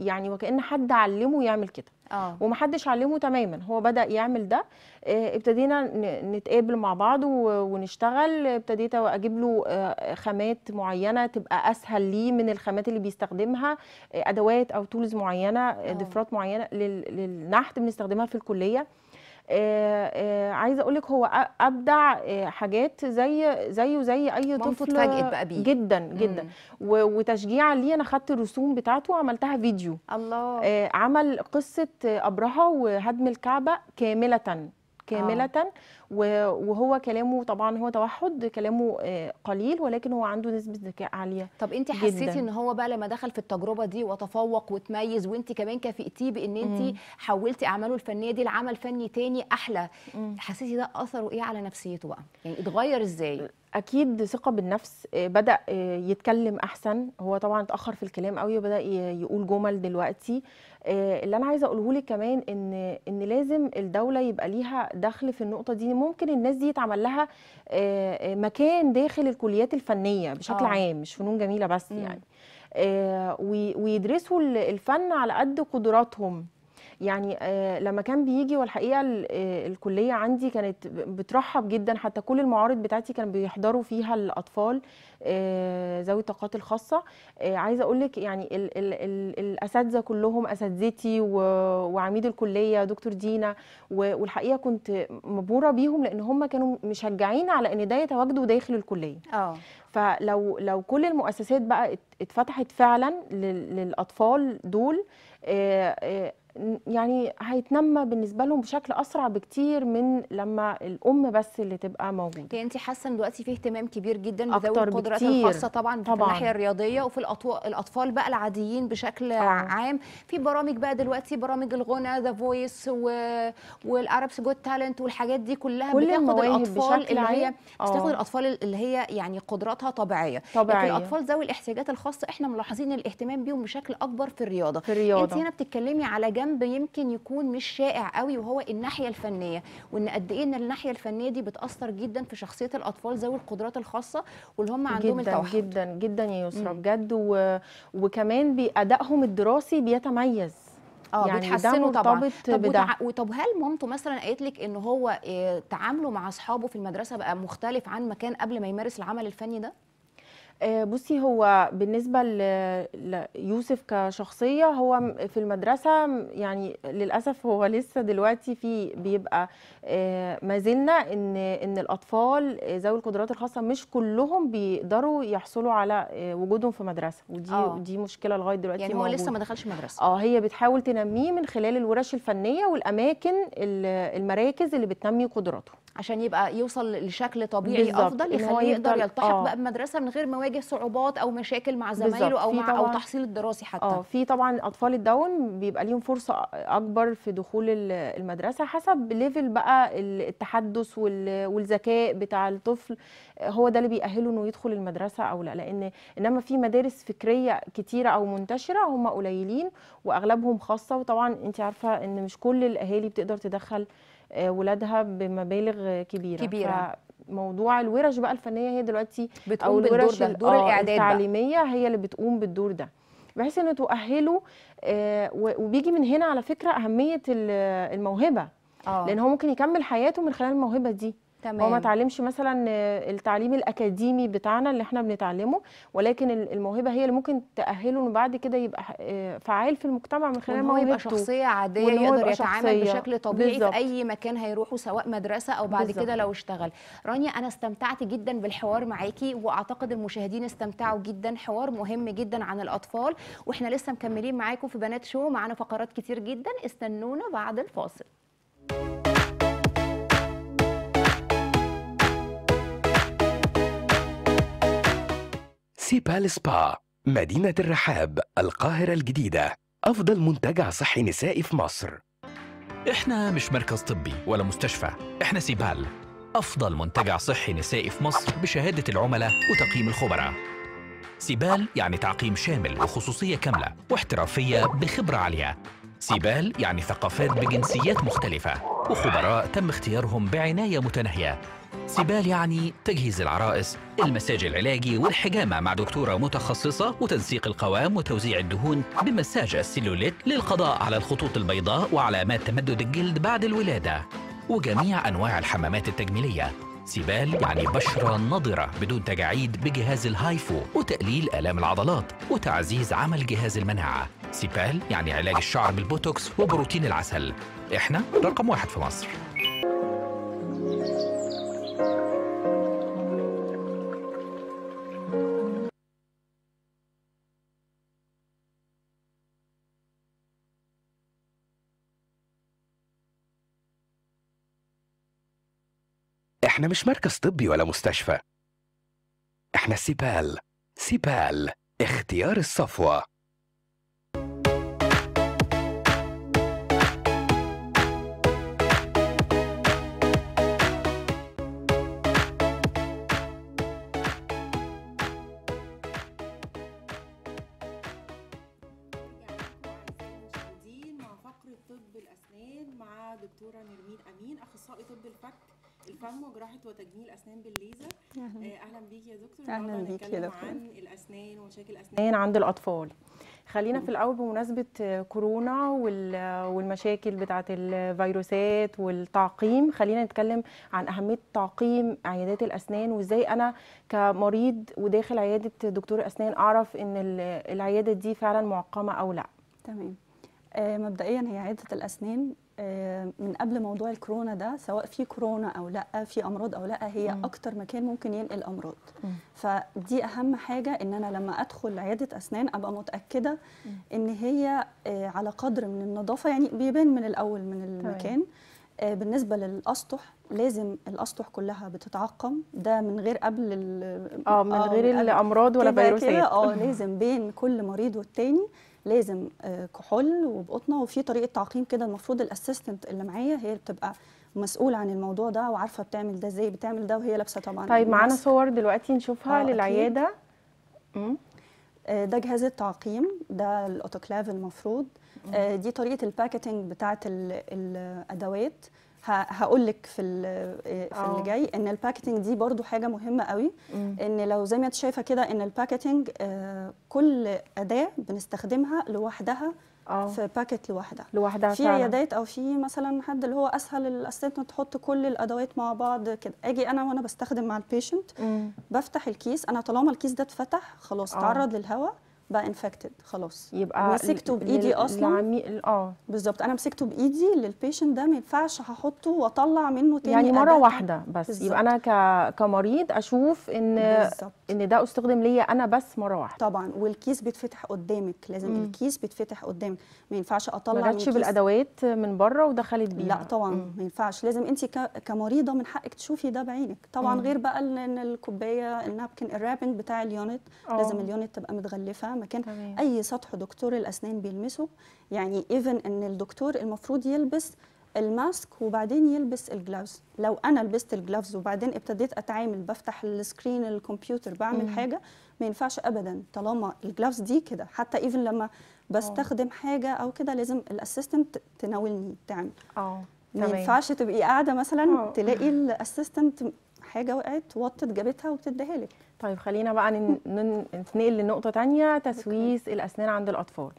يعني وكان حد علمه يعمل كده أوه. ومحدش علمه تماما هو بدا يعمل ده آه، ابتدينا نتقابل مع بعض ونشتغل ابتديت اجيب له آه، خامات معينه تبقى اسهل ليه من الخامات اللي بيستخدمها آه، ادوات او تولز معينه أوه. ضفرات معينه للنحت بنستخدمها في الكليه آه، آه، عايزه اقول لك هو ابدع آه، حاجات زي زيه زي اي طفل بقى بيه. جدا جدا وتشجيعا ليه انا خدت الرسوم بتاعته وعملتها فيديو الله عمل قصه ابرهه وهدم الكعبه كامله كامله آه. وهو كلامه طبعا هو توحد كلامه آه، قليل ولكن هو عنده نسبه ذكاء عاليه طب انت حسيتي ان هو بقى لما دخل في التجربه دي وتفوق وتميز وانت كمان كافئتيه بان انت حولتي اعماله الفنيه دي لعمل فني تاني احلى حسيتي ده اثره ايه على نفسيته بقى يعني اتغير ازاي اكيد ثقه بالنفس آه، بدا آه، يتكلم احسن هو طبعا اتاخر في الكلام قوي وبدا يقول جمل دلوقتي آه، اللي انا عايزه اقوله لك كمان ان ان لازم الدوله يبقى ليها دخل في النقطه دي ممكن الناس دي يتعمل لها آه، آه، مكان داخل الكليات الفنيه بشكل أوه. عام مش فنون جميله بس م. يعني ويدرسوا الفن على قد قدراتهم يعني آه، لما كان بيجي والحقيقه آه، الكليه عندي كانت بترحب جدا حتى كل المعارض بتاعتي كان بيحضروا فيها الاطفال آه، ذوي الطاقات الخاصه عايزه اقول لك يعني الاساتذه كلهم اساتذتي وعميد الكليه دكتور دينا والحقيقه كنت مبهوره بيهم لان هم كانوا مشجعين على ان ده يتواجدوا داخل الكليه اه فلو لو كل المؤسسات بقى اتفتحت فعلا للاطفال دول يعني هيتنمى بالنسبه لهم بشكل اسرع بكتير من لما الام بس اللي تبقى موجوده يعني انت حاسه ان دلوقتي في اهتمام كبير جدا بذوي القدرات الخاصه طبعا, طبعا. في الناحيه الرياضيه وفي الاطفال بقى العاديين بشكل آه. عام في برامج بقى دلوقتي برامج الغنى ذا فويس و... والعربس جود تالنت والحاجات دي كلها كل بتاخد الاطفال اللي هي بتاخد آه. الاطفال اللي هي يعني قدراتها طبيعيه طبيعيه لكن الاطفال ذوي الاحتياجات الخاصه احنا ملاحظين الاهتمام بيهم بشكل اكبر في الرياضه في الرياضه انت هنا بتتكلمي على جنب يمكن يكون مش شائع قوي وهو الناحيه الفنيه وان قد ايه ان الناحيه الفنيه دي بتاثر جدا في شخصيه الاطفال ذوي القدرات الخاصه واللي هم عندهم جدا التوحد جدا جدا يا يسرا بجد و... وكمان بادائهم الدراسي بيتميز اه يعني بيتحسنوا طبعا طب وتع... وطب هل مامته مثلا قالت لك ان هو آه، تعامله مع اصحابه في المدرسه بقى مختلف عن ما كان قبل ما يمارس العمل الفني ده آه، بصي هو بالنسبة ليوسف كشخصية هو في المدرسة يعني للأسف هو لسه دلوقتي في بيبقى آه، ما زلنا إن إن الأطفال ذوي القدرات الخاصة مش كلهم بيقدروا يحصلوا على آه، وجودهم في مدرسة ودي أوه. دي مشكلة لغاية دلوقتي يعني هو موجود. لسه ما دخلش مدرسة اه هي بتحاول تنميه من خلال الورش الفنية والأماكن المراكز اللي بتنمي قدراته عشان يبقى يوصل لشكل طبيعي بالزبط. افضل يخليه يقدر يلتحق آه. بقى بمدرسه من غير مواد يواجه صعوبات او مشاكل مع زمايله او مع او تحصيل الدراسي حتى اه في طبعا اطفال الداون بيبقى ليهم فرصه اكبر في دخول المدرسه حسب ليفل بقى التحدث والذكاء بتاع الطفل آه، هو ده اللي بيأهله انه يدخل المدرسه او لا لان انما في مدارس فكريه كتيره او منتشره هم قليلين واغلبهم خاصه وطبعا انت عارفه ان مش كل الاهالي بتقدر تدخل آه، ولادها بمبالغ كبيره كبيره موضوع الورش بقى الفنيه هي دلوقتي بتقوم أو بالدور ده دور آه، الاعداد التعليميه هي اللي بتقوم بالدور ده بحيث انه تؤهله آه، وبيجي من هنا على فكره اهميه الموهبه أوه. لان هو ممكن يكمل حياته من خلال الموهبه دي تمام. هو ما تعلمش مثلا آه، التعليم الاكاديمي بتاعنا اللي احنا بنتعلمه ولكن الموهبه هي اللي ممكن تاهله انه بعد كده يبقى آه، فعال في المجتمع من خلال موهبته يبقى شخصيه عاديه يقدر يتعامل بشكل طبيعي بالزبط. في اي مكان هيروحه سواء مدرسه او بعد كده لو اشتغل رانيا انا استمتعت جدا بالحوار معاكي واعتقد المشاهدين استمتعوا جدا حوار مهم جدا عن الاطفال واحنا لسه مكملين معاكم في بنات شو معانا فقرات كتير جدا استنونا بعد الفاصل سيبال سبا مدينة الرحاب القاهرة الجديدة أفضل منتجع صحي نسائي في مصر إحنا مش مركز طبي ولا مستشفى إحنا سيبال أفضل منتجع صحي نسائي في مصر بشهادة العملاء وتقييم الخبراء سيبال يعني تعقيم شامل وخصوصية كاملة واحترافية بخبرة عالية سيبال يعني ثقافات بجنسيات مختلفة وخبراء تم اختيارهم بعناية متناهية سبال يعني تجهيز العرائس المساج العلاجي والحجامة مع دكتورة متخصصة وتنسيق القوام وتوزيع الدهون بمساج السيلوليت للقضاء على الخطوط البيضاء وعلامات تمدد الجلد بعد الولادة وجميع أنواع الحمامات التجميلية سبال يعني بشرة نضرة بدون تجاعيد بجهاز الهايفو وتقليل آلام العضلات وتعزيز عمل جهاز المناعة سيبال يعني علاج الشعر بالبوتوكس وبروتين العسل احنا رقم واحد في مصر احنا مش مركز طبي ولا مستشفى احنا سيبال سيبال اختيار الصفوه الاسنان بالليزر اهلا آه، بيكي يا دكتور اهلا بيكي يا دكتور عن الاسنان ومشاكل الاسنان عند الاطفال خلينا في الاول بمناسبه آه، كورونا آه، والمشاكل بتاعه الفيروسات والتعقيم خلينا نتكلم عن اهميه تعقيم عيادات الاسنان وازاي انا كمريض وداخل عياده دكتور اسنان اعرف ان العياده دي فعلا معقمه او لا تمام مبدئيا هي عياده الاسنان آه، من قبل موضوع الكورونا ده سواء في كورونا او لا في امراض او لا هي م. اكتر مكان ممكن ينقل امراض م. فدي اهم حاجه ان انا لما ادخل عياده اسنان ابقى متاكده م. ان هي آه، على قدر من النظافه يعني بيبان من الاول من المكان طيب. بالنسبه للاسطح لازم الاسطح كلها بتتعقم ده من غير قبل اه من غير الامراض ولا فيروسات اه لازم بين كل مريض والتاني لازم آه، كحول وبقطنه وفي طريقه تعقيم كده المفروض الاسيستنت اللي معايا هي بتبقى مسؤول عن الموضوع ده وعارفه بتعمل ده ازاي بتعمل ده وهي لابسه طبعا طيب معانا صور دلوقتي نشوفها آه، للعياده آه، ده جهاز التعقيم ده الاوتوكلاف المفروض دي طريقه الباكيتنج بتاعه الادوات هقول لك في في اللي آه. جاي ان الباكتنج دي برضو حاجه مهمه قوي مم. ان لو زي ما انت شايفه كده ان الباكتنج آه، كل اداه بنستخدمها لوحدها أوه. في باكت لوحدها لوحدها في عيادات او في مثلا حد اللي هو اسهل الاسيستنت تحط كل الادوات مع بعض كده اجي انا وانا بستخدم مع البيشنت بفتح الكيس انا طالما الكيس ده اتفتح خلاص أوه. تعرض للهواء بقى انفكتد خلاص يبقى مسكته بايدي اصلا اه بالظبط انا مسكته بايدي للبيشنت ده ما ينفعش هحطه واطلع منه تاني يعني مره واحده بس بالزبط. يبقى انا ك... كمريض اشوف ان بالزبط. ان ده استخدم ليا انا بس مره واحده طبعا والكيس بيتفتح قدامك لازم مم. الكيس بيتفتح قدامك ما ينفعش اطلع ما جاتش بالادوات من بره ودخلت بيها لا طبعا ما ينفعش لازم انت ك... كمريضه من حقك تشوفي ده بعينك طبعا مم. غير بقى ان الكوبايه النابكن الرابن بتاع اليونت أوه. لازم آه. اليونت تبقى متغلفه مهما كان طبعا. اي سطح دكتور الاسنان بيلمسه يعني ايفن ان الدكتور المفروض يلبس الماسك وبعدين يلبس الجلافز لو انا لبست الجلافز وبعدين ابتديت اتعامل بفتح السكرين الكمبيوتر بعمل حاجه ما ينفعش ابدا طالما الجلافز دي كده حتى ايفن لما آه. بستخدم أوه. حاجه او كده لازم الاسيستنت تناولني تعمل اه ما ينفعش تبقي قاعده مثلا أوه. تلاقي الاسيستنت حاجه وقعت وطت جابتها وبتديها لك طيب خلينا بقى ننتقل لنقطة تانية تسويس الأسنان عند الأطفال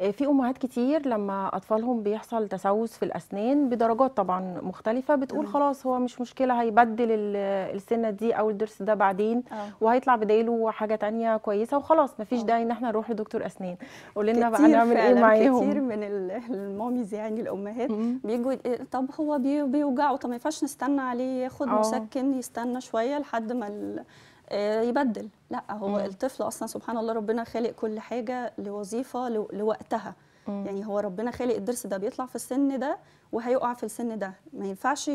آه، في أمهات كتير لما أطفالهم بيحصل تسوس في الأسنان بدرجات طبعا مختلفة بتقول خلاص هو مش مشكلة هيبدل السنة دي أو الضرس ده بعدين آه. وهيطلع بدايله حاجة تانية كويسة وخلاص مفيش آه. داعي إن احنا نروح لدكتور أسنان قولنا لنا بقى نعمل إيه معاهم كتير من الماميز يعني الأمهات بيجوا إيه، طب هو بيوجعه طب ما ينفعش نستنى عليه ياخد مسكن يستنى شوية لحد ما آه، يبدل لا هو مم. الطفل اصلا سبحان الله ربنا خالق كل حاجه لوظيفه لوقتها مم. يعني هو ربنا خالق الضرس ده بيطلع في السن ده وهيقع في السن ده ما ينفعش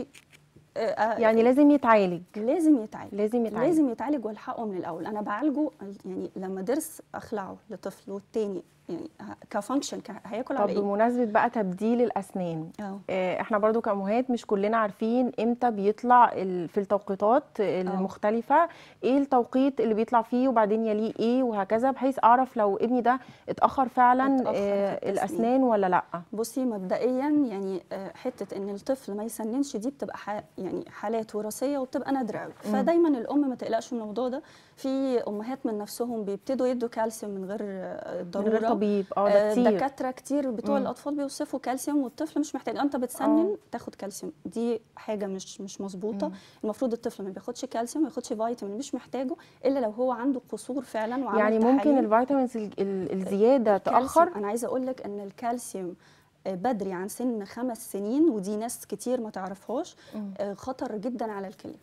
آه، آه، يعني لازم يتعالج لازم يتعالج لازم يتعالج لازم يتعالج والحقه من الاول انا بعالجه يعني لما ضرس اخلعه لطفل والتاني يعني كفانكشن هياكل على ايه طب بمناسبه بقى تبديل الاسنان أوه. آه، احنا برضو كامهات مش كلنا عارفين امتى بيطلع في التوقيتات المختلفه أوه. ايه التوقيت اللي بيطلع فيه وبعدين يليه ايه وهكذا بحيث اعرف لو ابني ده اتاخر فعلا اتأخر آه، الاسنان ولا لا بصي مبدئيا يعني آه، حته ان الطفل ما يسننش دي بتبقى يعني حالات وراثيه وبتبقى نادره فدايما الام ما تقلقش من الموضوع ده في امهات من نفسهم بيبتدوا يدوا كالسيوم من غير الضروره من غير طبيب آه،, اه كتير دكاتره كتير بتوع مم. الاطفال بيوصفوا كالسيوم والطفل مش محتاج انت بتسنن أوه. تاخد كالسيوم دي حاجه مش مش مظبوطه المفروض الطفل ما بياخدش كالسيوم ما ياخدش فيتامين مش محتاجه الا لو هو عنده قصور فعلا وعنده يعني ممكن الفيتامينز الزياده تاخر انا عايزه اقول لك ان الكالسيوم آه، بدري عن سن خمس سنين ودي ناس كتير ما تعرفهاش آه، خطر جدا على الكلى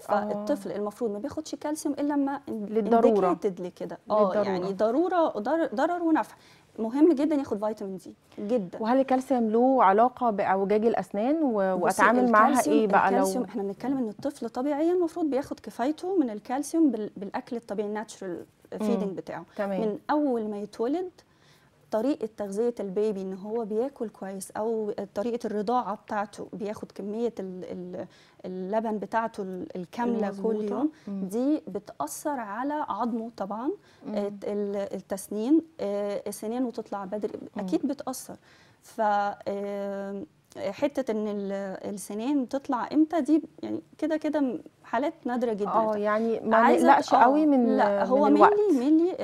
فالطفل آه. المفروض ما بياخدش كالسيوم الا لما للضروره لكده اه يعني ضروره ضرر ونفع مهم جدا ياخد فيتامين دي جدا وهل الكالسيوم له علاقه باعوجاج الاسنان و... واتعامل معاها ايه بقى الكالسيوم لو احنا بنتكلم ان الطفل طبيعيا المفروض بياخد كفايته من الكالسيوم بال... بالاكل الطبيعي الناتشرال فيدنج بتاعه تمام. من اول ما يتولد طريقه تغذيه البيبي ان هو بياكل كويس او طريقه الرضاعه بتاعته بياخد كميه اللبن بتاعته الكامله كل يوم دي بتاثر على عظمه طبعا آه، التسنين آه، السنين وتطلع بدري اكيد بتاثر ف حته ان السنين تطلع امتى دي يعني كده كده حالات نادره جدا اه يعني ما نقلقش آه، قوي من لا هو من الوقت. ميلي ميلي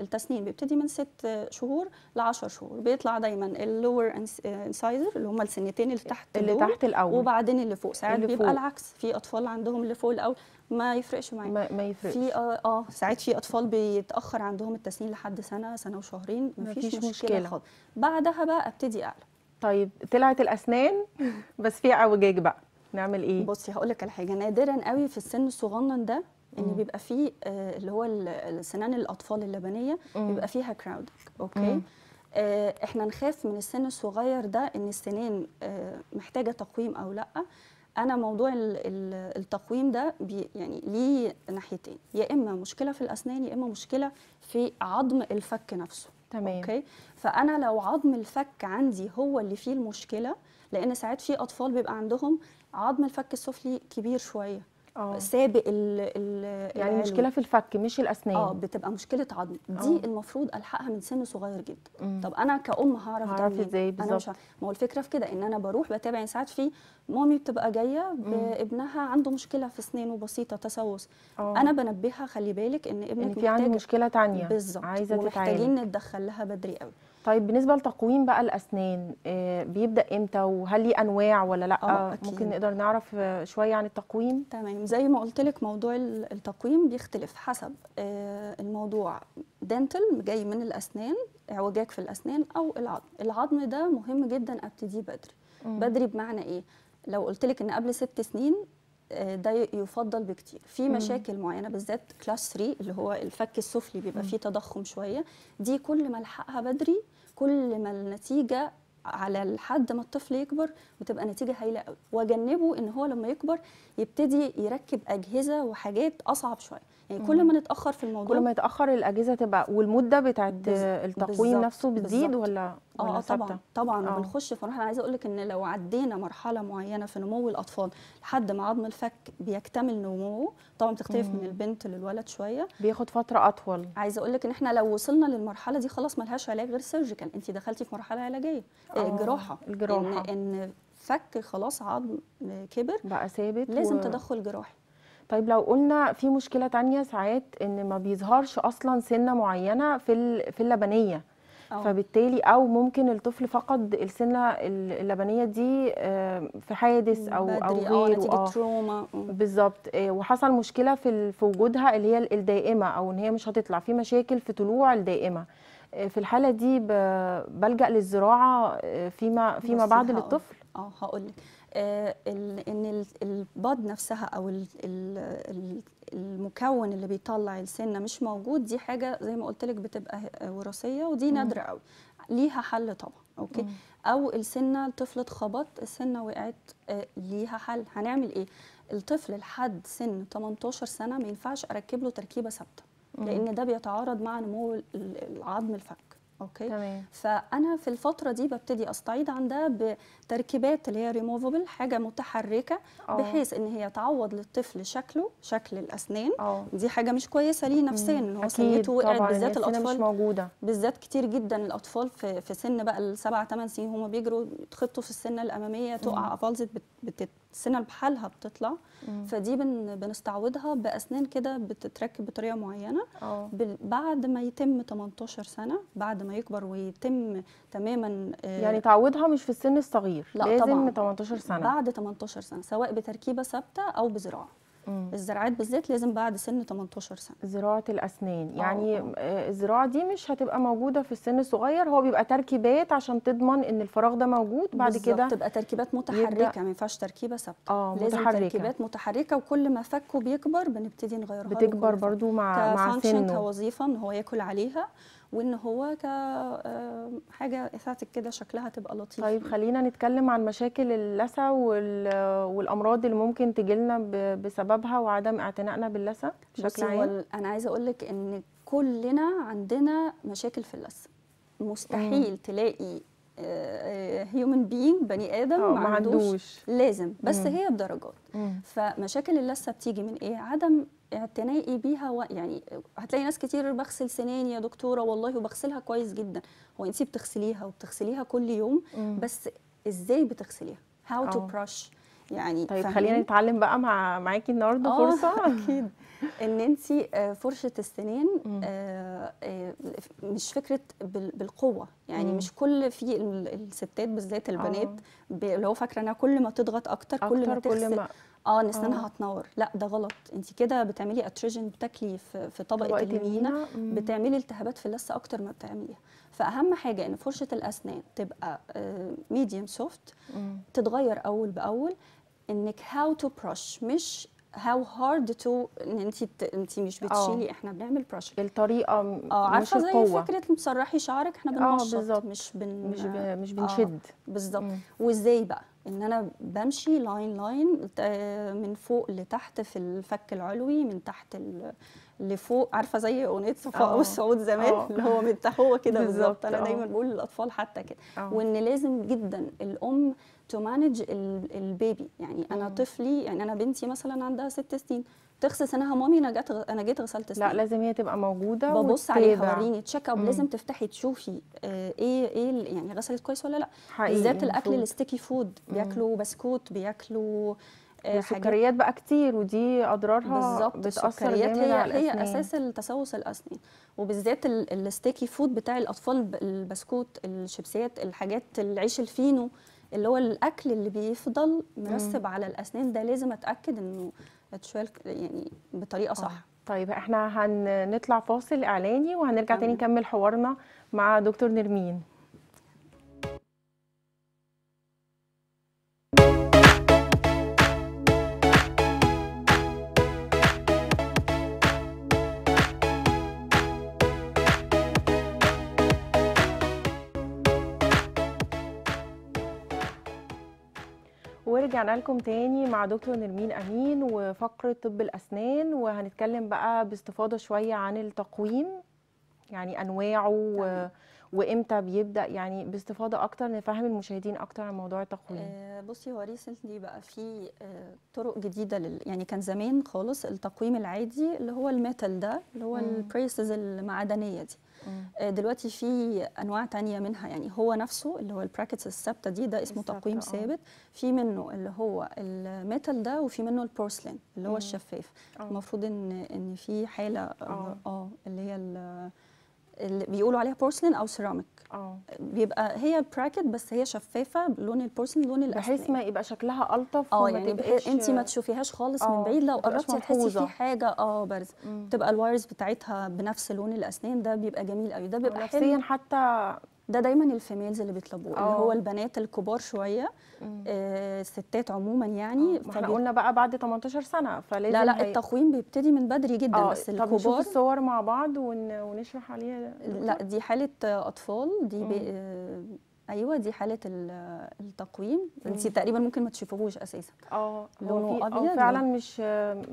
التسنين بيبتدي من ست شهور ل 10 شهور بيطلع دايما اللور انسايزر اللي هم السنتين اللي تحت اللي تحت الاول وبعدين اللي فوق ساعات اللي بيبقى فوق. العكس في اطفال عندهم اللي فوق الاول ما يفرقش معايا ما, ما يفرقش في اه, آه ساعات في اطفال بيتاخر عندهم التسنين لحد سنه سنه وشهرين ما فيش مشكله, مشكلة. خالص بعدها بقى ابتدي اعلى طيب طلعت الاسنان بس فيها اعوجاج بقى نعمل ايه بصي هقول لك على حاجه نادرا قوي في السن الصغنن ده ان مم. بيبقى فيه آه، اللي هو سنان الاطفال اللبنيه مم. بيبقى فيها كراود اوكي مم. آه، احنا نخاف من السن الصغير ده ان السنين آه، محتاجه تقويم او لا انا موضوع التقويم ده بي يعني ليه ناحيتين يا اما مشكله في الاسنان يا اما مشكله في عظم الفك نفسه تمام اوكي فانا لو عظم الفك عندي هو اللي فيه المشكله لان ساعات في اطفال بيبقى عندهم عظم الفك السفلي كبير شويه أوه. سابق ال ال يعني مشكله في الفك مش الاسنان اه بتبقى مشكله عظم دي أوه. المفروض الحقها من سن صغير جدا مم. طب انا كأم هعرف اعرف ازاي بالظبط إيه؟ انا مش ما هو الفكره في كده ان انا بروح بتابع يعني ساعات في مامي بتبقى جايه بابنها عنده مشكله في اسنانه بسيطه تسوس أوه. انا بنبهها خلي بالك ان ابنك يعني في عنده مشكله ثانيه بالظبط عايزه تتعالج ومحتاجين نتدخل لها بدري قوي طيب بالنسبه لتقويم بقى الاسنان آه، بيبدا امتى وهل ليه انواع ولا لا آه، أكيد. ممكن نقدر نعرف شويه عن التقويم تمام زي ما قلت لك موضوع التقويم بيختلف حسب آه، الموضوع دنتل جاي من الاسنان اعوجاج في الاسنان او العظم العظم ده مهم جدا ابتديه بدري بدري بمعنى ايه لو قلت لك ان قبل ست سنين ده يفضل بكتير في مشاكل معينه بالذات كلاس 3 اللي هو الفك السفلي بيبقى فيه تضخم شويه دي كل ما الحقها بدري كل ما النتيجه على لحد ما الطفل يكبر وتبقى نتيجه هايله قوي واجنبه ان هو لما يكبر يبتدي يركب اجهزه وحاجات اصعب شويه يعني كل ما نتاخر في الموضوع كل ما يتاخر الاجهزه تبقى والمده بتاعت التقويم نفسه بتزيد ولا اه, آه، طبعا طبعا آه. بنخش في انا عايزه اقول لك ان لو عدينا مرحله معينه في نمو الاطفال لحد ما عظم الفك بيكتمل نموه طبعا بتختلف من البنت للولد شويه بياخد فتره اطول عايزه اقول لك ان احنا لو وصلنا للمرحله دي خلاص ملهاش علاج غير سيرجيكال انت دخلتي في مرحله علاجيه آه. آه، جراحه الجراحه ان, إن فك خلاص عظم كبر بقى ثابت لازم و... تدخل جراحي طيب لو قلنا في مشكله تانية ساعات ان ما بيظهرش اصلا سنه معينه في في اللبنيه أوه. فبالتالي او ممكن الطفل فقد السنه اللبنيه دي آه، في حادث او او آه، غيره آه. بالظبط وحصل مشكله في في وجودها اللي هي الدائمه او ان هي مش هتطلع في مشاكل في طلوع الدائمه في الحاله دي بلجا للزراعه فيما فيما بعد للطفل اه هقول لك آه، ان الباد نفسها او المكون اللي بيطلع السنه مش موجود دي حاجه زي ما قلت لك بتبقى وراثيه ودي نادره قوي ليها حل طبعا اوكي او السنه الطفل اتخبط السنه وقعت آه، ليها حل هنعمل ايه الطفل لحد سن 18 سنه ما ينفعش اركب له تركيبه ثابته لان ده بيتعارض مع نمو العظم الفك اوكي تمام. فانا في الفتره دي ببتدي استعيد عن ده بتركيبات اللي هي ريموفبل حاجه متحركه أوه. بحيث ان هي تعوض للطفل شكله شكل الاسنان أوه. دي حاجه مش كويسه ليه نفسيا ان هو سنته وقعت بالذات الاطفال مش موجوده بالذات كتير جدا الاطفال في, في سن بقى السبع ثمان سنين هم بيجروا يتخطوا في السنه الاماميه تقع افالزت بت... بت... السنه بحالها بتطلع مم. فدي بن بنستعوضها باسنان كده بتتركب بطريقه معينه اه. بعد ما يتم 18 سنه بعد ما يكبر ويتم تماما آه، يعني تعوضها مش في السن الصغير لا لازم طبعا. 18 سنه بعد 18 سنه سواء بتركيبه ثابته او بزراعه مم. الزراعات بالذات لازم بعد سن 18 سنه زراعه الاسنان آه، يعني أوه. آه، الزراعه دي مش هتبقى موجوده في السن الصغير هو بيبقى تركيبات عشان تضمن ان الفراغ ده موجود بعد كده بالظبط تبقى تركيبات متحركه ما ينفعش تركيبه ثابته اه لازم متحركة. تركيبات متحركه وكل ما فكه بيكبر بنبتدي نغيرها بتكبر برده مع مع سنه كوظيفه ان هو ياكل عليها وان هو كحاجه آه، اساتك كده شكلها تبقى لطيف طيب خلينا نتكلم عن مشاكل اللثه والامراض اللي ممكن تجي لنا بسببها وعدم اعتنائنا باللثه بشكل عام انا عايزه اقول لك ان كلنا عندنا مشاكل في اللثه مستحيل مم. تلاقي هيومن آه، بينج آه، بني ادم ما عندوش لازم بس مم. هي الدرجات مم. فمشاكل اللثه بتيجي من ايه عدم اعتنائي بيها يعني هتلاقي ناس كتير بغسل سناني يا دكتوره والله وبغسلها كويس جدا هو انت بتغسليها وبتغسليها كل يوم مم. بس ازاي بتغسليها هاو تو برش يعني طيب خلينا نتعلم بقى مع معاكي النهارده آه، فرصه اكيد ان انت آه، فرشه السنان آه، مش فكره بالقوه يعني مم. مش كل في الستات بالذات البنات اللي هو فاكره انها كل ما تضغط اكتر, أكتر كل ما تغسل اه ان اسنانها آه. هتنور لا ده غلط انت كده بتعملي اتريجن بتاكلي في, في طبقه, طبقة المينا بتعملي التهابات في اللثه اكتر ما بتعمليها فاهم حاجه ان فرشه الاسنان تبقى آه، ميديوم سوفت تتغير اول باول انك هاو تو برش مش هاو هارد تو ان انت انت مش آه. بتشيلي احنا بنعمل برش الطريقه اه عارفه زي القوة. فكره مسرحي شعرك احنا بنمشط مش بن مش, ب... مش بنشد بالظبط وازاي بقى ان انا بمشي لاين لاين من فوق لتحت في الفك العلوي من تحت لفوق عارفه زي اغنيه صفاء آه. والسعود زمان آه. اللي هو من هو كده بالظبط انا آه. دايما بقول للاطفال حتى كده وان لازم جدا الام تو مانج البيبي يعني انا طفلي يعني انا بنتي مثلا عندها ست سنين تغسل سنها مامي انا جت انا جيت غسلت سنها لا لازم هي تبقى موجوده ببص عليها وريني تشيك اب لازم تفتحي تشوفي آه ايه ايه يعني غسلت كويس ولا لا بالذات الاكل الستيكي فود بياكلوا بسكوت بياكلوا آه، سكريات بقى كتير ودي اضرارها بالظبط السكريات هي على هي اساس التسوس الاسنان وبالذات الستيكي فود بتاع الاطفال البسكوت الشيبسيات الحاجات العيش الفينو اللي هو الاكل اللي بيفضل مرسب على الاسنان ده لازم اتاكد انه التشويل يعني بطريقه صح آه. طيب احنا هنطلع فاصل اعلاني وهنرجع تاني نكمل حوارنا مع دكتور نرمين رجعنا لكم تاني مع دكتور نرمين امين وفقره طب الاسنان وهنتكلم بقى باستفاضه شويه عن التقويم يعني انواعه وامتى بيبدا يعني باستفاضه اكتر نفهم المشاهدين اكتر عن موضوع التقويم آه بصي هو ريسنتلي بقى في آه طرق جديده لل... يعني كان زمان خالص التقويم العادي اللي هو الميتال ده اللي هو البريسز المعدنيه دي آه دلوقتي في انواع تانية منها يعني هو نفسه اللي هو البراكتس الثابته دي ده اسمه تقويم آه. ثابت في منه اللي هو الميتال ده وفي منه البورسلين اللي هو الشفاف آه. المفروض ان ان في حاله اه, آه، اللي هي اللي بيقولوا عليها بورسلين او سيراميك اه بيبقى هي براكت بس هي شفافه بلون البورسلين لون الاسنان بحيث ما يبقى شكلها الطف اه يعني انت ما تشوفيهاش خالص أوه. من آه، بعيد لو قربتي تحسي في حاجه اه بارزه بتبقى الوايرز بتاعتها بنفس لون الاسنان ده بيبقى جميل قوي ده بيبقى نفسيا حتى ده دايما الفيميلز اللي بيطلبوه اللي هو آه. البنات الكبار شويه آه الستات عموما يعني آه، فبي... احنا قلنا بقى بعد 18 سنه فلازم لا لا هي... التقويم بيبتدي من بدري جدا أوه. بس الكبار طب نشوف الصور مع بعض ون... ونشرح عليها لا دي حاله اطفال دي بي... آه ايوه دي حاله التقويم انت تقريبا ممكن ما تشوفوهوش اساسا اه لونه ابيض فعلا مش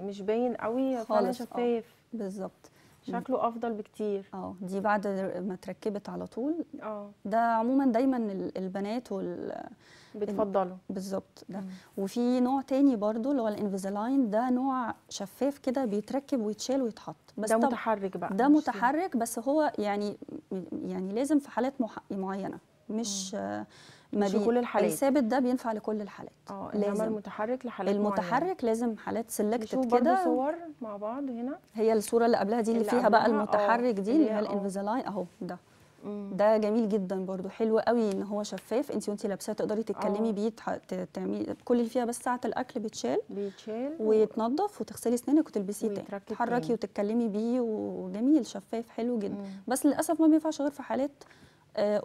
مش باين قوي فعلا آه، شفاف بالظبط شكله افضل بكتير اه دي بعد ما اتركبت على طول اه ده عموما دايما البنات وال بتفضله بالظبط ده مم. وفي نوع تاني برضو اللي هو الانفيزالاين ده نوع شفاف كده بيتركب ويتشال ويتحط بس ده متحرك بقى ده متحرك بس هو يعني يعني لازم في حالات معينه مش ما مش كل الحالات الثابت ده بينفع لكل الحالات اه انما المتحرك لحالات المتحرك معينة. لازم حالات سلكتد كده صور مع بعض هنا هي الصوره اللي قبلها دي اللي, اللي فيها بقى آه، المتحرك دي اللي هي آه. الانفيزالاين اهو ده ده جميل جدا برضو حلو قوي ان هو شفاف انت وانت لابساه تقدري تتكلمي آه. بيه تعملي كل اللي فيها بس ساعه الاكل بيتشال بيتشال ويتنضف وتغسلي اسنانك وتلبسيه تاني تحركي وتتكلمي بيه وجميل شفاف حلو جدا مم. بس للاسف ما بينفعش غير في حالات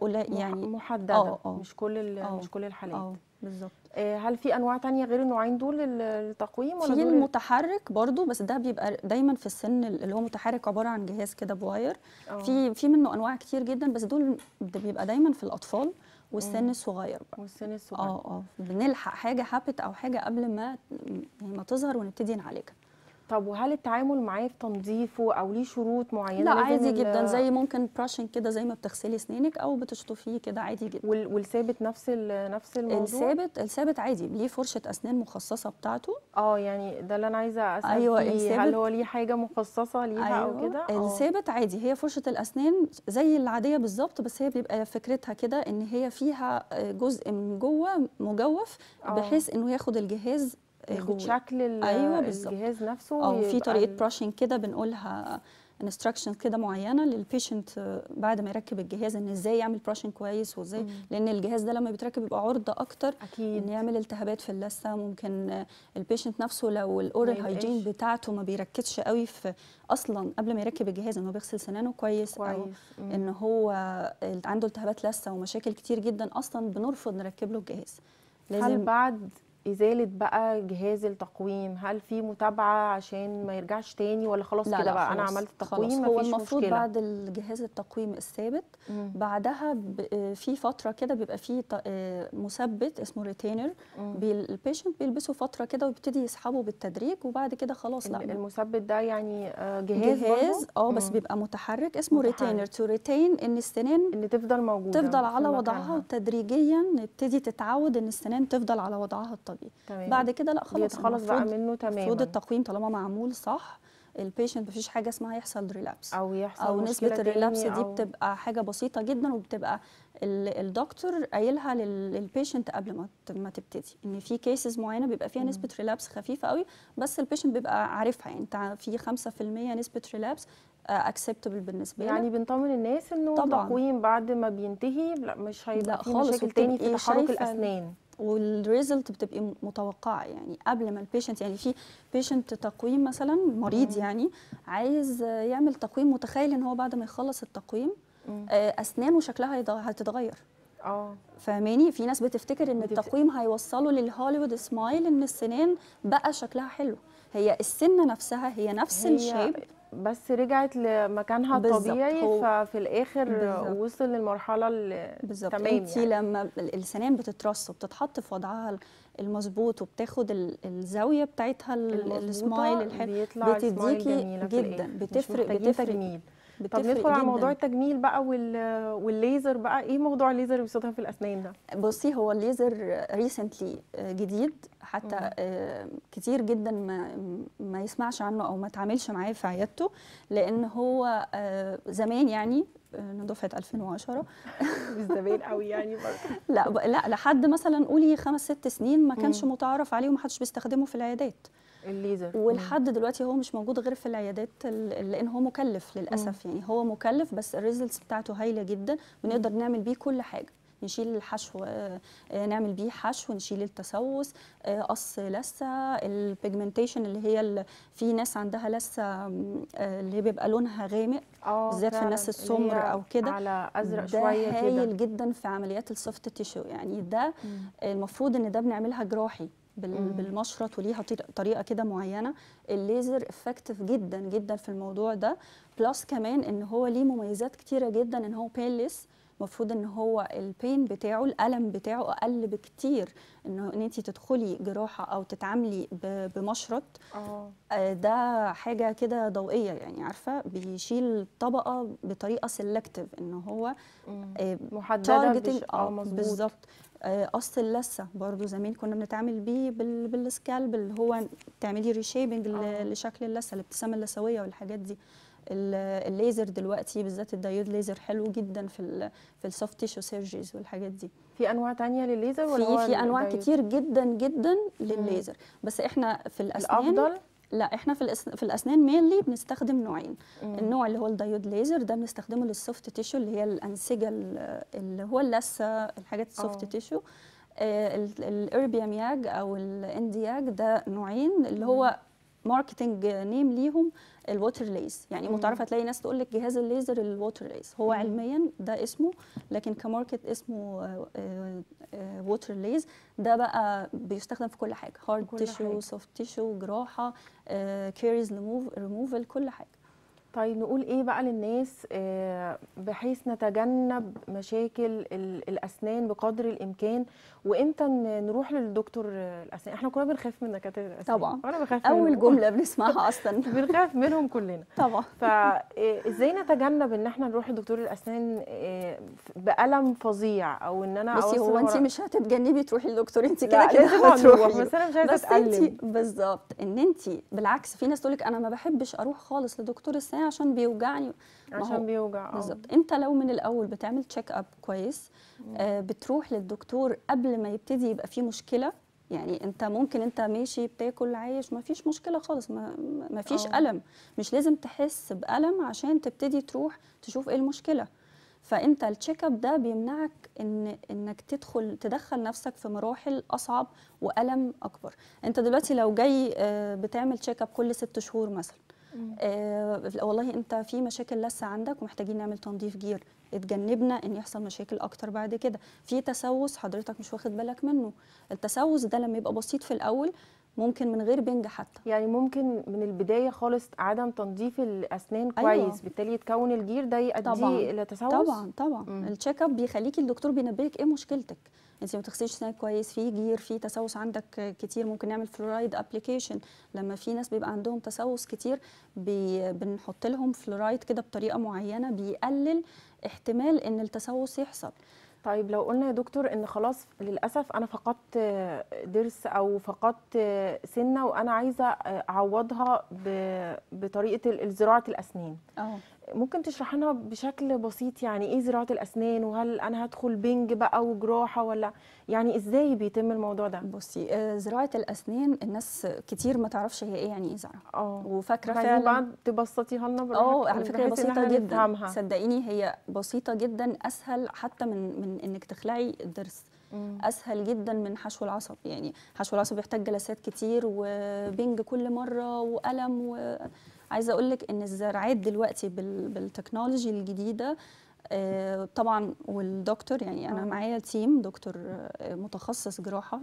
قليل يعني محدده أوه أوه. مش كل مش كل الحالات أوه. بالظبط آه، هل في انواع تانية غير النوعين دول للتقويم ولا في المتحرك برضو بس ده بيبقى دايما في السن اللي هو متحرك عباره عن جهاز كده بواير آه. في في منه انواع كتير جدا بس دول بيبقى دايما في الاطفال والسن الصغير بقى والسن الصغير اه اه بنلحق حاجه هابت او حاجه قبل ما يعني ما تظهر ونبتدي نعالجها طب وهل التعامل معاه في تنظيفه او ليه شروط معينه لا عادي جدا زي ممكن براشنج كده زي ما بتغسلي سنانك او بتشطفيه كده عادي جدا والثابت نفس نفس الموضوع الثابت الثابت عادي ليه فرشه اسنان مخصصه بتاعته اه يعني ده اللي انا عايزه اسال أيوة فيه هل هو ليه حاجه مخصصه ليها أيوة او كده آه. الثابت عادي هي فرشه الاسنان زي العاديه بالظبط بس هي بيبقى فكرتها كده ان هي فيها آه، جزء من جوه مجوف آه. بحيث انه ياخد الجهاز ياخد شكل أيوة الجهاز نفسه او في طريقه براشنج كده بنقولها انستراكشنز كده معينه للبيشنت بعد ما يركب الجهاز ان ازاي يعمل براشنج كويس وازاي لان الجهاز ده لما بيتركب بيبقى عرضه اكتر أكيد. ان يعمل التهابات في اللثه ممكن البيشنت نفسه لو الاورال هايجين بتاعته ما بيركزش قوي في اصلا قبل ما يركب الجهاز ان هو بيغسل سنانه كويس, كويس. او مم. ان هو عنده التهابات لثه ومشاكل كتير جدا اصلا بنرفض نركب له الجهاز لازم هل بعد ازاله بقى جهاز التقويم هل في متابعه عشان ما يرجعش تاني ولا خلاص كده بقى انا عملت تقويم هو المفروض مشكلة. بعد الجهاز التقويم الثابت بعدها آه، في فتره كده بيبقى في آه، مثبت اسمه ريتينر البيشنت بيلبسه فتره كده ويبتدي يسحبه بالتدريج وبعد كده خلاص لا المثبت ده يعني آه، جهاز جهاز اه بس بيبقى متحرك اسمه ريتينر تو ريتين ان السنان ان تفضل موجوده تفضل على وضعها وتدريجيا نبتدي تتعود ان السنان تفضل على وضعها الطبيعي بيه تمام. بعد كده لا خلاص خلاص بقى منه تمام المفروض التقويم طالما معمول صح البيشنت مفيش حاجه اسمها يحصل ريلابس او يحصل او نسبه الريلابس دي أو... بتبقى حاجه بسيطه جدا وبتبقى الدكتور قايلها للبيشنت قبل ما تبتدي ان في كيسز معينه بيبقى فيها نسبه ريلابس خفيفه قوي بس البيشنت بيبقى عارفها يعني انت في 5% نسبه ريلابس اكسبتبل آه، بالنسبه لنا يعني بنطمن الناس انه التقويم بعد ما بينتهي لا مش هيبقى في مشاكل تاني في تحرك الاسنان والريزلت بتبقي متوقعه يعني قبل ما البيشنت يعني في بيشنت تقويم مثلا مريض يعني عايز يعمل تقويم متخيل ان هو بعد ما يخلص التقويم آه، اسنانه شكلها هتتغير اه فاهماني في ناس بتفتكر ان التقويم هيوصله للهوليوود سمايل ان السنان بقى شكلها حلو هي السنه نفسها هي نفس الشيب بس رجعت لمكانها الطبيعي ففي الاخر بالزبط. وصل للمرحله اللي بالظبط انت يعني. لما الاسنان بتترص وبتتحط في وضعها المظبوط وبتاخد الزاويه بتاعتها السمايل الحلو بتديكي جدا بتفرق بتفرق طب ندخل على موضوع التجميل بقى والليزر بقى ايه موضوع الليزر اللي في الاسنان ده بصي هو الليزر ريسنتلي جديد حتى مم. آه، كتير جدا ما ما يسمعش عنه او ما تعاملش معاه في عيادته لان هو آه، زمان يعني من دفعه 2010 مش زمان قوي يعني برضه لا لا لحد مثلا قولي خمس ست سنين ما كانش متعارف عليه وما حدش بيستخدمه في العيادات الليزر والحد دلوقتي هو مش موجود غير في العيادات لان هو مكلف للاسف مم. يعني هو مكلف بس الريزلتس بتاعته هايله جدا بنقدر نعمل بيه كل حاجه نشيل الحشو آه، آه، نعمل بيه حشو نشيل التسوس آه، قص لسه البيجمنتيشن اللي هي في ناس عندها لسه اللي بيبقى لونها غامق بالذات في الناس السمر او كده على ازرق شويه كده هايل جدا في عمليات السوفت تيشو يعني ده مم. المفروض ان ده بنعملها جراحي بالمشرط وليها طريقه كده معينه الليزر افكتيف جدا جدا في الموضوع ده بلس كمان ان هو ليه مميزات كتيره جدا ان هو بينلس المفروض ان هو البين بتاعه الالم بتاعه اقل بكتير ان انت تدخلي جراحه او تتعاملي بمشرط آه. آه ده حاجه كده ضوئيه يعني عارفه بيشيل طبقه بطريقه سيلكتيف ان هو آه، محدده اه, آه، بالظبط قص آه، اللثه برضو زمان كنا بنتعامل بيه بالسكالب اللي هو تعملي ريشيبنج آه. لشكل اللثه الابتسامه اللثويه والحاجات دي الليزر دلوقتي بالذات الدايود ليزر حلو جدا في الـ في السوفت تيشو سيرجيز والحاجات دي في انواع تانية للليزر ولا في في انواع كتير جدا جدا للليزر بس احنا في الاسنان الافضل لا احنا في في الاسنان مينلي بنستخدم نوعين مم. النوع اللي هو الدايود ليزر ده بنستخدمه للسوفت تيشو اللي هي الانسجه اللي هو اللثه الحاجات السوفت تيشو ياج او الاندياج ده نوعين اللي هو ماركتنج نيم ليهم الووتر ليز يعني متعرفه تلاقي ناس تقول لك جهاز الليزر الووتر ليز هو علميا ده اسمه لكن كماركت اسمه ووتر آه، ليز آه، ده بقى بيستخدم في كل حاجه هارد تيشو سوفت تيشو جراحه كيريز آه، ريموفل كل حاجه طيب نقول ايه بقى للناس آه، بحيث نتجنب مشاكل الاسنان بقدر الامكان وامتى نروح للدكتور الاسنان احنا كلنا بنخاف من دكاتره الاسنان طبعا وانا بخاف اول جمله بنسمعها اصلا بنخاف منهم كلنا طبعا فازاي آه، نتجنب ان احنا نروح لدكتور الاسنان آه، بالم فظيع او ان انا بصي هو انت مش هتتجنبي تروحي للدكتور انت كده كده هتروحي بس انا مش عايزه اتقلب بالظبط ان انت بالعكس في ناس تقول لك انا ما بحبش اروح خالص لدكتور الاسنان عشان بيوجعني عشان بيوجع آه. بالظبط انت لو من الاول بتعمل تشيك اب كويس آه بتروح للدكتور قبل ما يبتدي يبقى فيه مشكله يعني انت ممكن انت ماشي بتاكل عايش ما فيش مشكله خالص ما, ما فيش أوه. الم مش لازم تحس بالم عشان تبتدي تروح تشوف ايه المشكله فانت التشيك اب ده بيمنعك ان انك تدخل تدخل نفسك في مراحل اصعب والم اكبر انت دلوقتي لو جاي آه، بتعمل تشيك اب كل ست شهور مثلا آه والله انت في مشاكل لسه عندك ومحتاجين نعمل تنظيف جير اتجنبنا ان يحصل مشاكل اكتر بعد كده في تسوس حضرتك مش واخد بالك منه التسوس ده لما يبقى بسيط في الاول ممكن من غير بنج حتى يعني ممكن من البدايه خالص عدم تنظيف الاسنان أيوة. كويس أيوة. بالتالي يتكون الجير ده يؤدي الى تسوس طبعا طبعا التشيك اب بيخليكي الدكتور بينبهك ايه مشكلتك انت ما بتغسليش سنانك كويس في جير في تسوس عندك كتير ممكن نعمل فلورايد ابلكيشن لما في ناس بيبقى عندهم تسوس كتير بي... بنحط لهم فلورايد كده بطريقه معينه بيقلل احتمال ان التسوس يحصل طيب لو قلنا يا دكتور ان خلاص للاسف انا فقدت ضرس او فقدت سنه وانا عايزه اعوضها بطريقه زراعه الاسنان أوه. ممكن تشرح لنا بشكل بسيط يعني ايه زراعه الاسنان وهل انا هدخل بنج بقى وجراحه ولا يعني ازاي بيتم الموضوع ده بصي آه، زراعه الاسنان الناس كتير ما تعرفش هي ايه يعني ايه زراعه وفاكره فعلا بعد تبسطيها لنا اه على فكره بسيطه جدا صدقيني هي بسيطه جدا اسهل حتى من من انك تخلعي الضرس اسهل جدا من حشو العصب يعني حشو العصب بيحتاج جلسات كتير وبنج كل مره والم و عايزه اقول لك ان الزراعات دلوقتي بالتكنولوجي الجديده آه، طبعا والدكتور يعني انا آه. معايا تيم دكتور آه، متخصص جراحه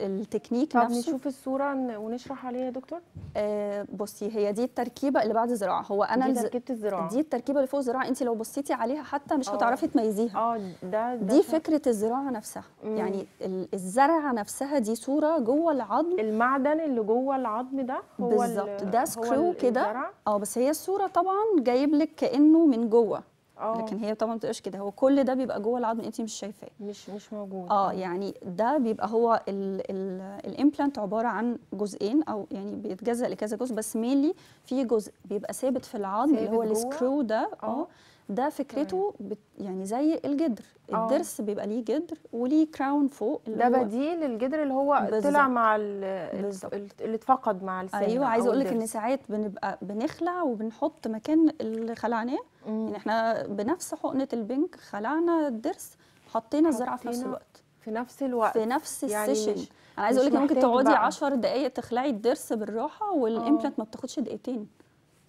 التكنيك طب نفسه نشوف الصوره ونشرح عليها يا دكتور آه بصي هي دي التركيبه اللي بعد الزراعة هو انا دي تركيبه الزراعه دي التركيبه اللي فوق الزراعه انت لو بصيتي عليها حتى مش أوه. هتعرفي تميزيها اه ده, ده دي فكره الزراعه نفسها مم. يعني الزرعه نفسها دي صوره جوه العظم المعدن اللي جوه العظم ده هو بالظبط ده سكرو كده اه بس هي الصوره طبعا جايب لك كانه من جوه أوه. لكن هي طبعا ما بتبقاش كده هو كل ده بيبقى جوه العظم انت مش شايفاه مش مش موجود اه, اه. يعني ده بيبقى هو الامبلانت عباره عن جزئين او يعني بيتجزأ لكذا جزء بس مينلي في جزء بيبقى ثابت في العظم اللي هو السكرو ده اه, اه. ده فكرته بت يعني زي الجدر أوه. الضرس بيبقى ليه جدر وليه كراون فوق اللي ده بديل للجدر اللي هو بالزبط. طلع مع اللي اتفقد مع السنه ايوه عايزه اقول لك ان ساعات بنبقى بنخلع وبنحط مكان اللي خلعناه يعني احنا بنفس حقنه البنك خلعنا الضرس حطينا الزرعه في نفس الوقت في نفس الوقت في نفس يعني السيشن انا عايزه اقول لك ممكن تقعدي 10 دقائق تخلعي الضرس بالراحه والامبلانت آه. ما بتاخدش دقيقتين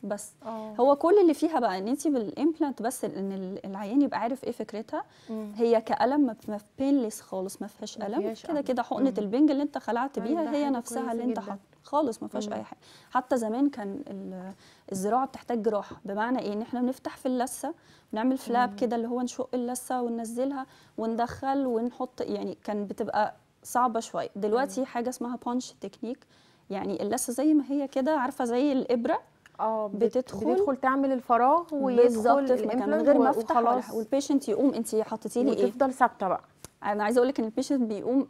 بس أوه. هو كل اللي فيها بقى ان انت بالامبلانت بس ان العيان يبقى عارف ايه فكرتها مم. هي كألم ما بينلس خالص ما فيهاش الم كده كده حقنه البنج اللي انت خلعت طيب، بيها هي نفسها اللي انت حاطط خالص ما فيهاش اي حاجه حتى زمان كان الزراعه بتحتاج جراحه بمعنى ايه ان احنا بنفتح في اللثه بنعمل فلاب كده اللي هو نشق اللثه وننزلها وندخل ونحط يعني كان بتبقى صعبه شويه دلوقتي مم. حاجه اسمها بانش تكنيك يعني اللثه زي ما هي كده عارفه زي الابره اه بتدخل بتدخل تعمل الفراغ ويدخل الامبلانت من غير ما افتح خلاص والبيشنت يقوم انت حطيتي لي ايه وتفضل ثابته بقى انا عايزه اقول لك ان البيشنت بيقوم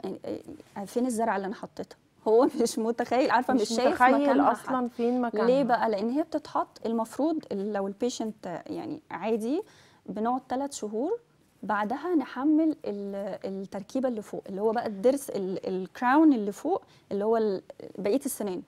فين الزرعه اللي انا حطيتها هو مش متخيل عارفه مش, مش شايف مكانها اصلا فين مكانها ليه بقى لان هي بتتحط المفروض لو البيشنت يعني عادي بنقعد ثلاث شهور بعدها نحمل التركيبه اللي فوق اللي هو بقى الضرس الكراون اللي فوق اللي هو بقيه السنين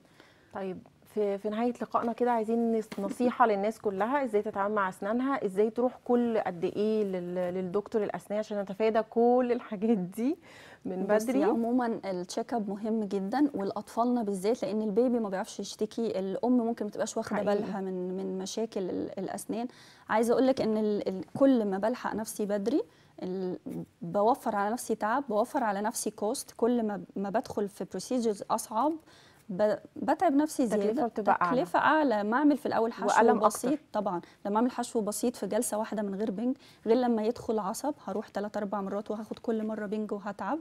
طيب في في نهايه لقائنا كده عايزين نصيحه للناس كلها ازاي تتعامل مع اسنانها ازاي تروح كل قد ايه للدكتور الاسنان عشان نتفادى كل الحاجات دي من بدري عموما التشيك اب مهم جدا والاطفالنا بالذات لان البيبي ما بيعرفش يشتكي الام ممكن ما تبقاش واخده بالها من من مشاكل الاسنان عايزه اقول لك ان كل ما بلحق نفسي بدري بوفر على نفسي تعب بوفر على نفسي كوست كل ما بدخل في بروسيجرز اصعب بتعب نفسي زياده تكلفه بتبقى تكلفه اعلى, ما اعمل في الاول حشو بسيط أكتر. طبعا لما اعمل حشو بسيط في جلسه واحده من غير بنج غير لما يدخل عصب هروح ثلاث اربع مرات وهاخد كل مره بنج وهتعب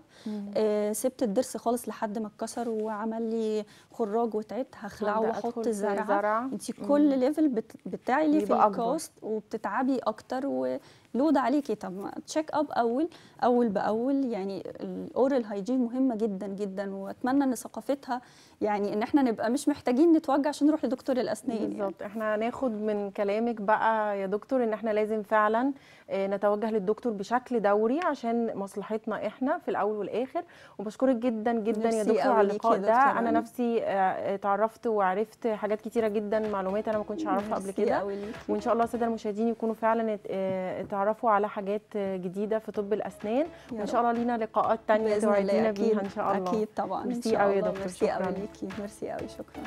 آه سبت الضرس خالص لحد ما اتكسر وعمل لي خراج وتعبت هخلعه واحط زرعه انت كل ليفل لي في الكوست وبتتعبي اكتر و لود عليكي طب ما تشيك اب اول اول باول يعني الاورال هايجين مهمه جدا جدا واتمنى ان ثقافتها يعني ان احنا نبقى مش محتاجين نتوجع عشان نروح لدكتور الاسنان يعني. بالظبط يعني. احنا هناخد من كلامك بقى يا دكتور ان احنا لازم فعلا آه، نتوجه للدكتور بشكل دوري عشان مصلحتنا احنا في الاول والاخر وبشكرك جدا جدا يا دكتور على اللقاء ده انا نفسي آه، اتعرفت وعرفت حاجات كتيره جدا معلومات انا ما كنتش اعرفها قبل كده وان شاء الله الساده المشاهدين يكونوا فعلا آه، اتعرفوا على حاجات جديده في طب الاسنان وان شاء الله لينا لقاءات ثانيه توعدينا بيها ان شاء الله اكيد طبعا ميرسي قوي يا دكتور ميرسي قوي ليكي ميرسي قوي شكرا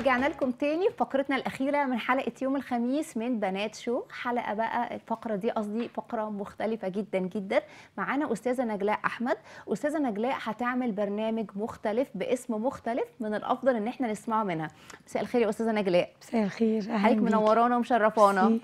رجعنا لكم تاني في فقرتنا الأخيرة من حلقة يوم الخميس من بنات شو حلقة بقى الفقرة دي قصدي فقرة مختلفة جدا جدا معانا أستاذة نجلاء أحمد أستاذة نجلاء هتعمل برنامج مختلف باسم مختلف من الأفضل إن احنا نسمعه منها مساء الخير يا أستاذة نجلاء مساء الخير حضرتك منورانا ومشرفانا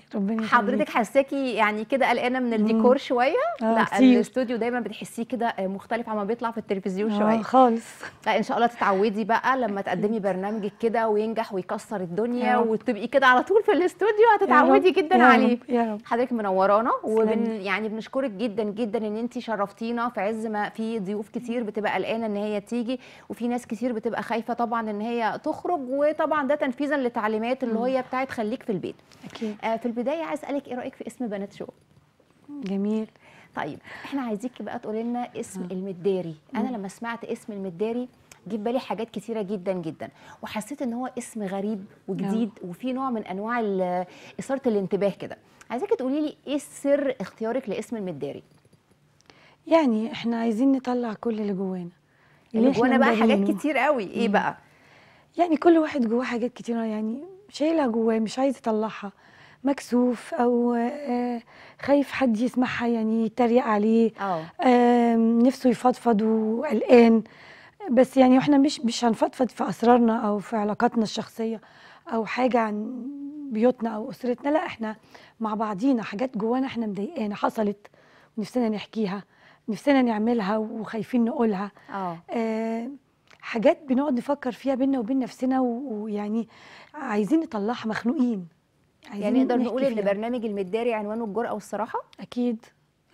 حضرتك حساكي يعني كده قلقانة من الديكور شوية آه لا كتير. الاستوديو دايما بتحسيه كده مختلف عما بيطلع في التلفزيون آه، شوية آه خالص لا إن شاء الله تتعودي بقى لما تقدمي برنامجك كده ينجح ويكسر الدنيا وتبقي كده على طول في الاستوديو هتتعودي جدا عليه حضرتك منورانا وبن يعني بنشكرك جدا جدا ان انت شرفتينا في عز ما في ضيوف كتير بتبقى قلقانه ان هي تيجي وفي ناس كتير بتبقى خايفه طبعا ان هي تخرج وطبعا ده تنفيذا لتعليمات اللي هي بتاعت خليك في البيت اكيد آه في البدايه عايز اسالك ايه رايك في اسم بنات شو جميل طيب احنا عايزينك بقى تقولي لنا اسم آه. المداري انا لما سمعت اسم المداري جيب بالي حاجات كتيره جدا جدا وحسيت ان هو اسم غريب وجديد آه. وفي نوع من انواع اثاره الانتباه كده عايزاك تقولي لي ايه سر اختيارك لاسم المداري يعني احنا عايزين نطلع كل اللي جوانا اللي جوانا بقى حاجات كتير قوي ايه مم. بقى يعني كل واحد جواه حاجات كتيره يعني شايلها جواه مش عايز يطلعها مكسوف او آه، خايف حد يسمعها يعني يتريق عليه أو. آه. نفسه يفضفض وقلقان بس يعني احنا مش مش هنفضفض في اسرارنا او في علاقاتنا الشخصيه او حاجه عن بيوتنا او اسرتنا لا احنا مع بعضينا حاجات جوانا احنا مضايقانا حصلت ونفسنا نحكيها نفسنا نعملها وخايفين نقولها أوه. آه حاجات بنقعد نفكر فيها بينا وبين نفسنا ويعني عايزين نطلعها مخنوقين عايزين يعني نقدر نقول ان برنامج المداري عنوانه الجرأه والصراحه اكيد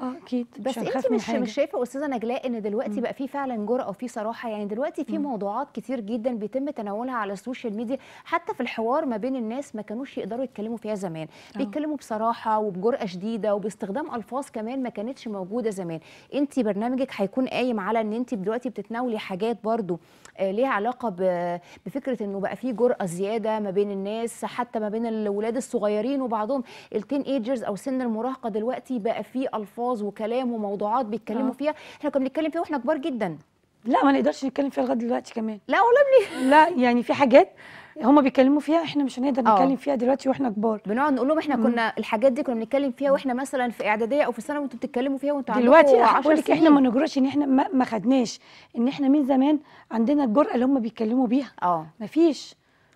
اه اكيد بس انت مش مش شايفه استاذه نجلاء ان دلوقتي بقى في فعلا جرأه وفي صراحه يعني دلوقتي في موضوعات كتير جدا بيتم تناولها على السوشيال ميديا حتى في الحوار ما بين الناس ما كانوش يقدروا يتكلموا فيها زمان أوه. بيتكلموا بصراحه وبجرأه شديده وباستخدام الفاظ كمان ما كانتش موجوده زمان انت برنامجك هيكون قايم على ان انت دلوقتي بتتناولي حاجات برضو آه، ليها علاقه بفكره انه بقى في جرأه زياده ما بين الناس حتى ما بين الولاد الصغيرين وبعضهم التين ايجرز او سن المراهقه دلوقتي بقى في الفاظ الفاظ وكلام وموضوعات بيتكلموا آه. فيها احنا كنا بنتكلم فيها واحنا كبار جدا لا ما نقدرش نتكلم فيها لغايه دلوقتي كمان لا ولا بني... لا يعني في حاجات هما بيتكلموا فيها احنا مش هنقدر آه. نتكلم فيها دلوقتي واحنا كبار بنقعد نقول لهم احنا كنا الحاجات دي كنا بنتكلم فيها واحنا مثلا في اعداديه او في ثانوي وانتوا بتتكلموا فيها وانتوا دلوقتي هقول لك احنا ما نجرش ان احنا ما خدناش ان احنا من زمان عندنا الجرأه اللي هما بيتكلموا بيها اه مفيش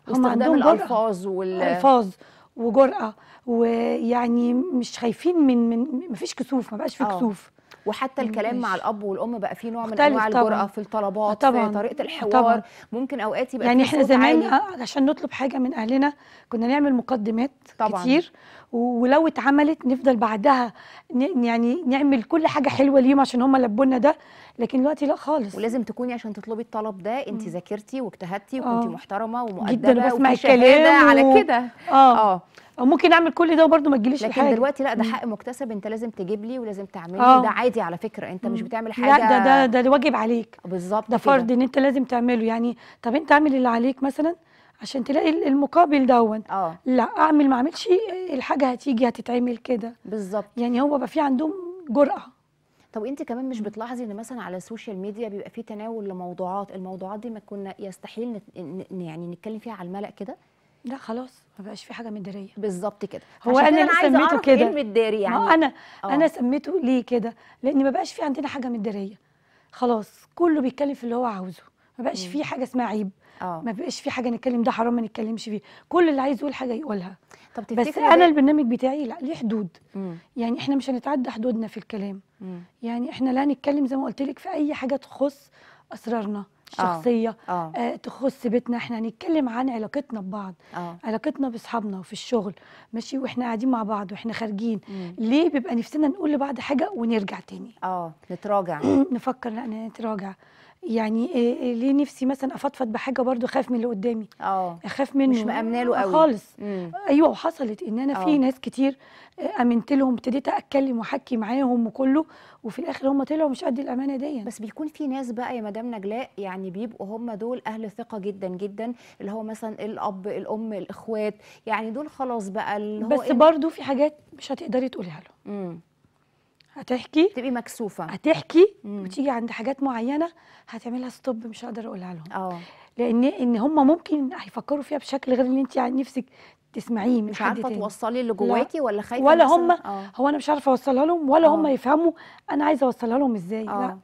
هما عندهم الالفاظ والالفاظ وجرأه ويعني مش خايفين من من مفيش كسوف ما بقاش في آه. كسوف وحتى يعني الكلام مع الاب والام بقى فيه نوع من انواع الجرأه في الطلبات طبعا في طريقه الحوار طبعا ممكن اوقات يبقى يعني احنا زمان عالي. آه، عشان نطلب حاجه من اهلنا كنا نعمل مقدمات طبعا. كتير ولو اتعملت نفضل بعدها يعني نعمل كل حاجه حلوه ليهم عشان هم لبونا ده لكن دلوقتي لا خالص ولازم تكوني عشان تطلبي الطلب ده انت ذاكرتي واجتهدتي وكنتي آه. محترمه ومؤدبه جدا وبسمع الكلام على كده اه, آه. او ممكن اعمل كل ده وبرده ما تجيليش لكن الحاجه دلوقتي لا ده حق مكتسب انت لازم تجيب لي ولازم تعمل لي آه. ده عادي على فكره انت مش بتعمل حاجه لا ده ده ده واجب عليك بالظبط ده فرض ان انت لازم تعمله يعني طب انت اعمل اللي عليك مثلا عشان تلاقي المقابل دون اه لا اعمل ما اعملش الحاجه هتيجي هتتعمل كده بالظبط يعني هو بقى في عندهم جرأه طب انت كمان مش بتلاحظي ان مثلا على السوشيال ميديا بيبقى في تناول لموضوعات الموضوعات دي ما كنا يستحيل نت... يعني نتكلم فيها على الملأ كده لا خلاص ما بقاش في حاجه مداريه بالظبط كده هو انا اللي سميته إيه كده ايه المداري يعني ما انا أوه. انا سميته ليه كده لان ما بقاش في عندنا حاجه مداريه خلاص كله بيتكلم في اللي هو عاوزه ما بقاش في حاجه اسمها عيب أوه. ما بقاش في حاجه نتكلم ده حرام ما نتكلمش فيه كل اللي عايز يقول حاجه يقولها طب بس انا البرنامج بتاعي لا ليه حدود مم. يعني احنا مش هنتعدى حدودنا في الكلام مم. يعني احنا لا نتكلم زي ما قلت لك في اي حاجه تخص اسرارنا آه. شخصيه آه. آه. تخص بيتنا احنا هنتكلم عن علاقتنا ببعض آه. علاقتنا باصحابنا وفي الشغل ماشي واحنا قاعدين مع بعض واحنا خارجين مم. ليه بيبقى نفسنا نقول لبعض حاجه ونرجع تاني اه نتراجع نفكر لا نتراجع يعني آه، آه، ليه نفسي مثلا افضفض بحاجه برضو اخاف من اللي قدامي اه اخاف منه مش مامنه له قوي خالص مم. ايوه وحصلت ان انا في آه. ناس كتير امنت لهم ابتديت اتكلم واحكي معاهم وكله وفي الاخر هم طلعوا مش قد الامانه دي بس بيكون في ناس بقى يا مدام نجلاء يعني بيبقوا هم دول اهل ثقه جدا جدا اللي هو مثلا الاب الام الاخوات يعني دول خلاص بقى اللي هو بس برضو في حاجات مش هتقدري تقوليها لهم هتحكي تبقي مكسوفه هتحكي مم. وتيجي عند حاجات معينه هتعملها ستوب مش هقدر اقولها لهم اه لان ان هم ممكن هيفكروا فيها بشكل غير اللي انت نفسك تسمعيه من مش عارفه توصلي اللي جواكي ولا خايفه ولا هم اه. هو انا مش عارفه اوصلها لهم ولا هم اه. يفهموا انا عايزه اوصلها لهم ازاي أوه. لا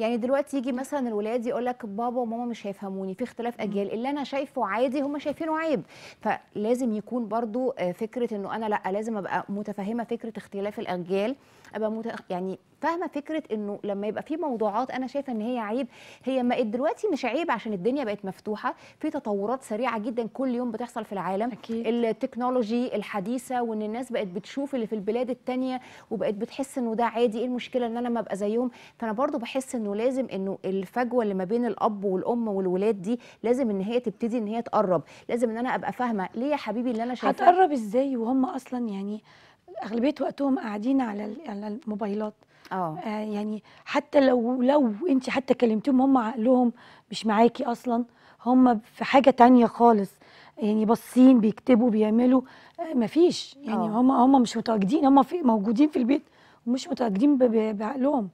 يعني دلوقتي يجي مثلا الولاد يقول لك بابا وماما مش هيفهموني في اختلاف اجيال اللي انا شايفه عادي هم شايفينه عيب فلازم يكون برضو آه، فكره انه انا لا لازم ابقى متفهمه فكره اختلاف الاجيال ابقى متأخ... يعني فاهمه فكره انه لما يبقى في موضوعات انا شايفه ان هي عيب هي ما إيه، دلوقتي مش عيب عشان الدنيا بقت مفتوحه في تطورات سريعه جدا كل يوم بتحصل في العالم أكيد. التكنولوجي الحديثه وان الناس بقت بتشوف اللي في البلاد الثانيه وبقت بتحس انه ده عادي ايه المشكله ان انا ما ابقى زيهم فانا برضو بحس انه لازم انه الفجوه اللي ما بين الاب والام والولاد دي لازم ان هي تبتدي ان هي تقرب لازم ان انا ابقى فاهمه ليه يا حبيبي اللي انا شايفه هتقرب ازاي وهم اصلا يعني اغلبيه وقتهم قاعدين على على الموبايلات آه. اه يعني حتى لو لو انت حتى كلمتهم هم عقلهم مش معاكي اصلا هم في حاجه تانية خالص يعني باصين بيكتبوا بيعملوا آه، مفيش يعني آه. هم هم مش متواجدين هم في موجودين في البيت ومش متواجدين بعقلهم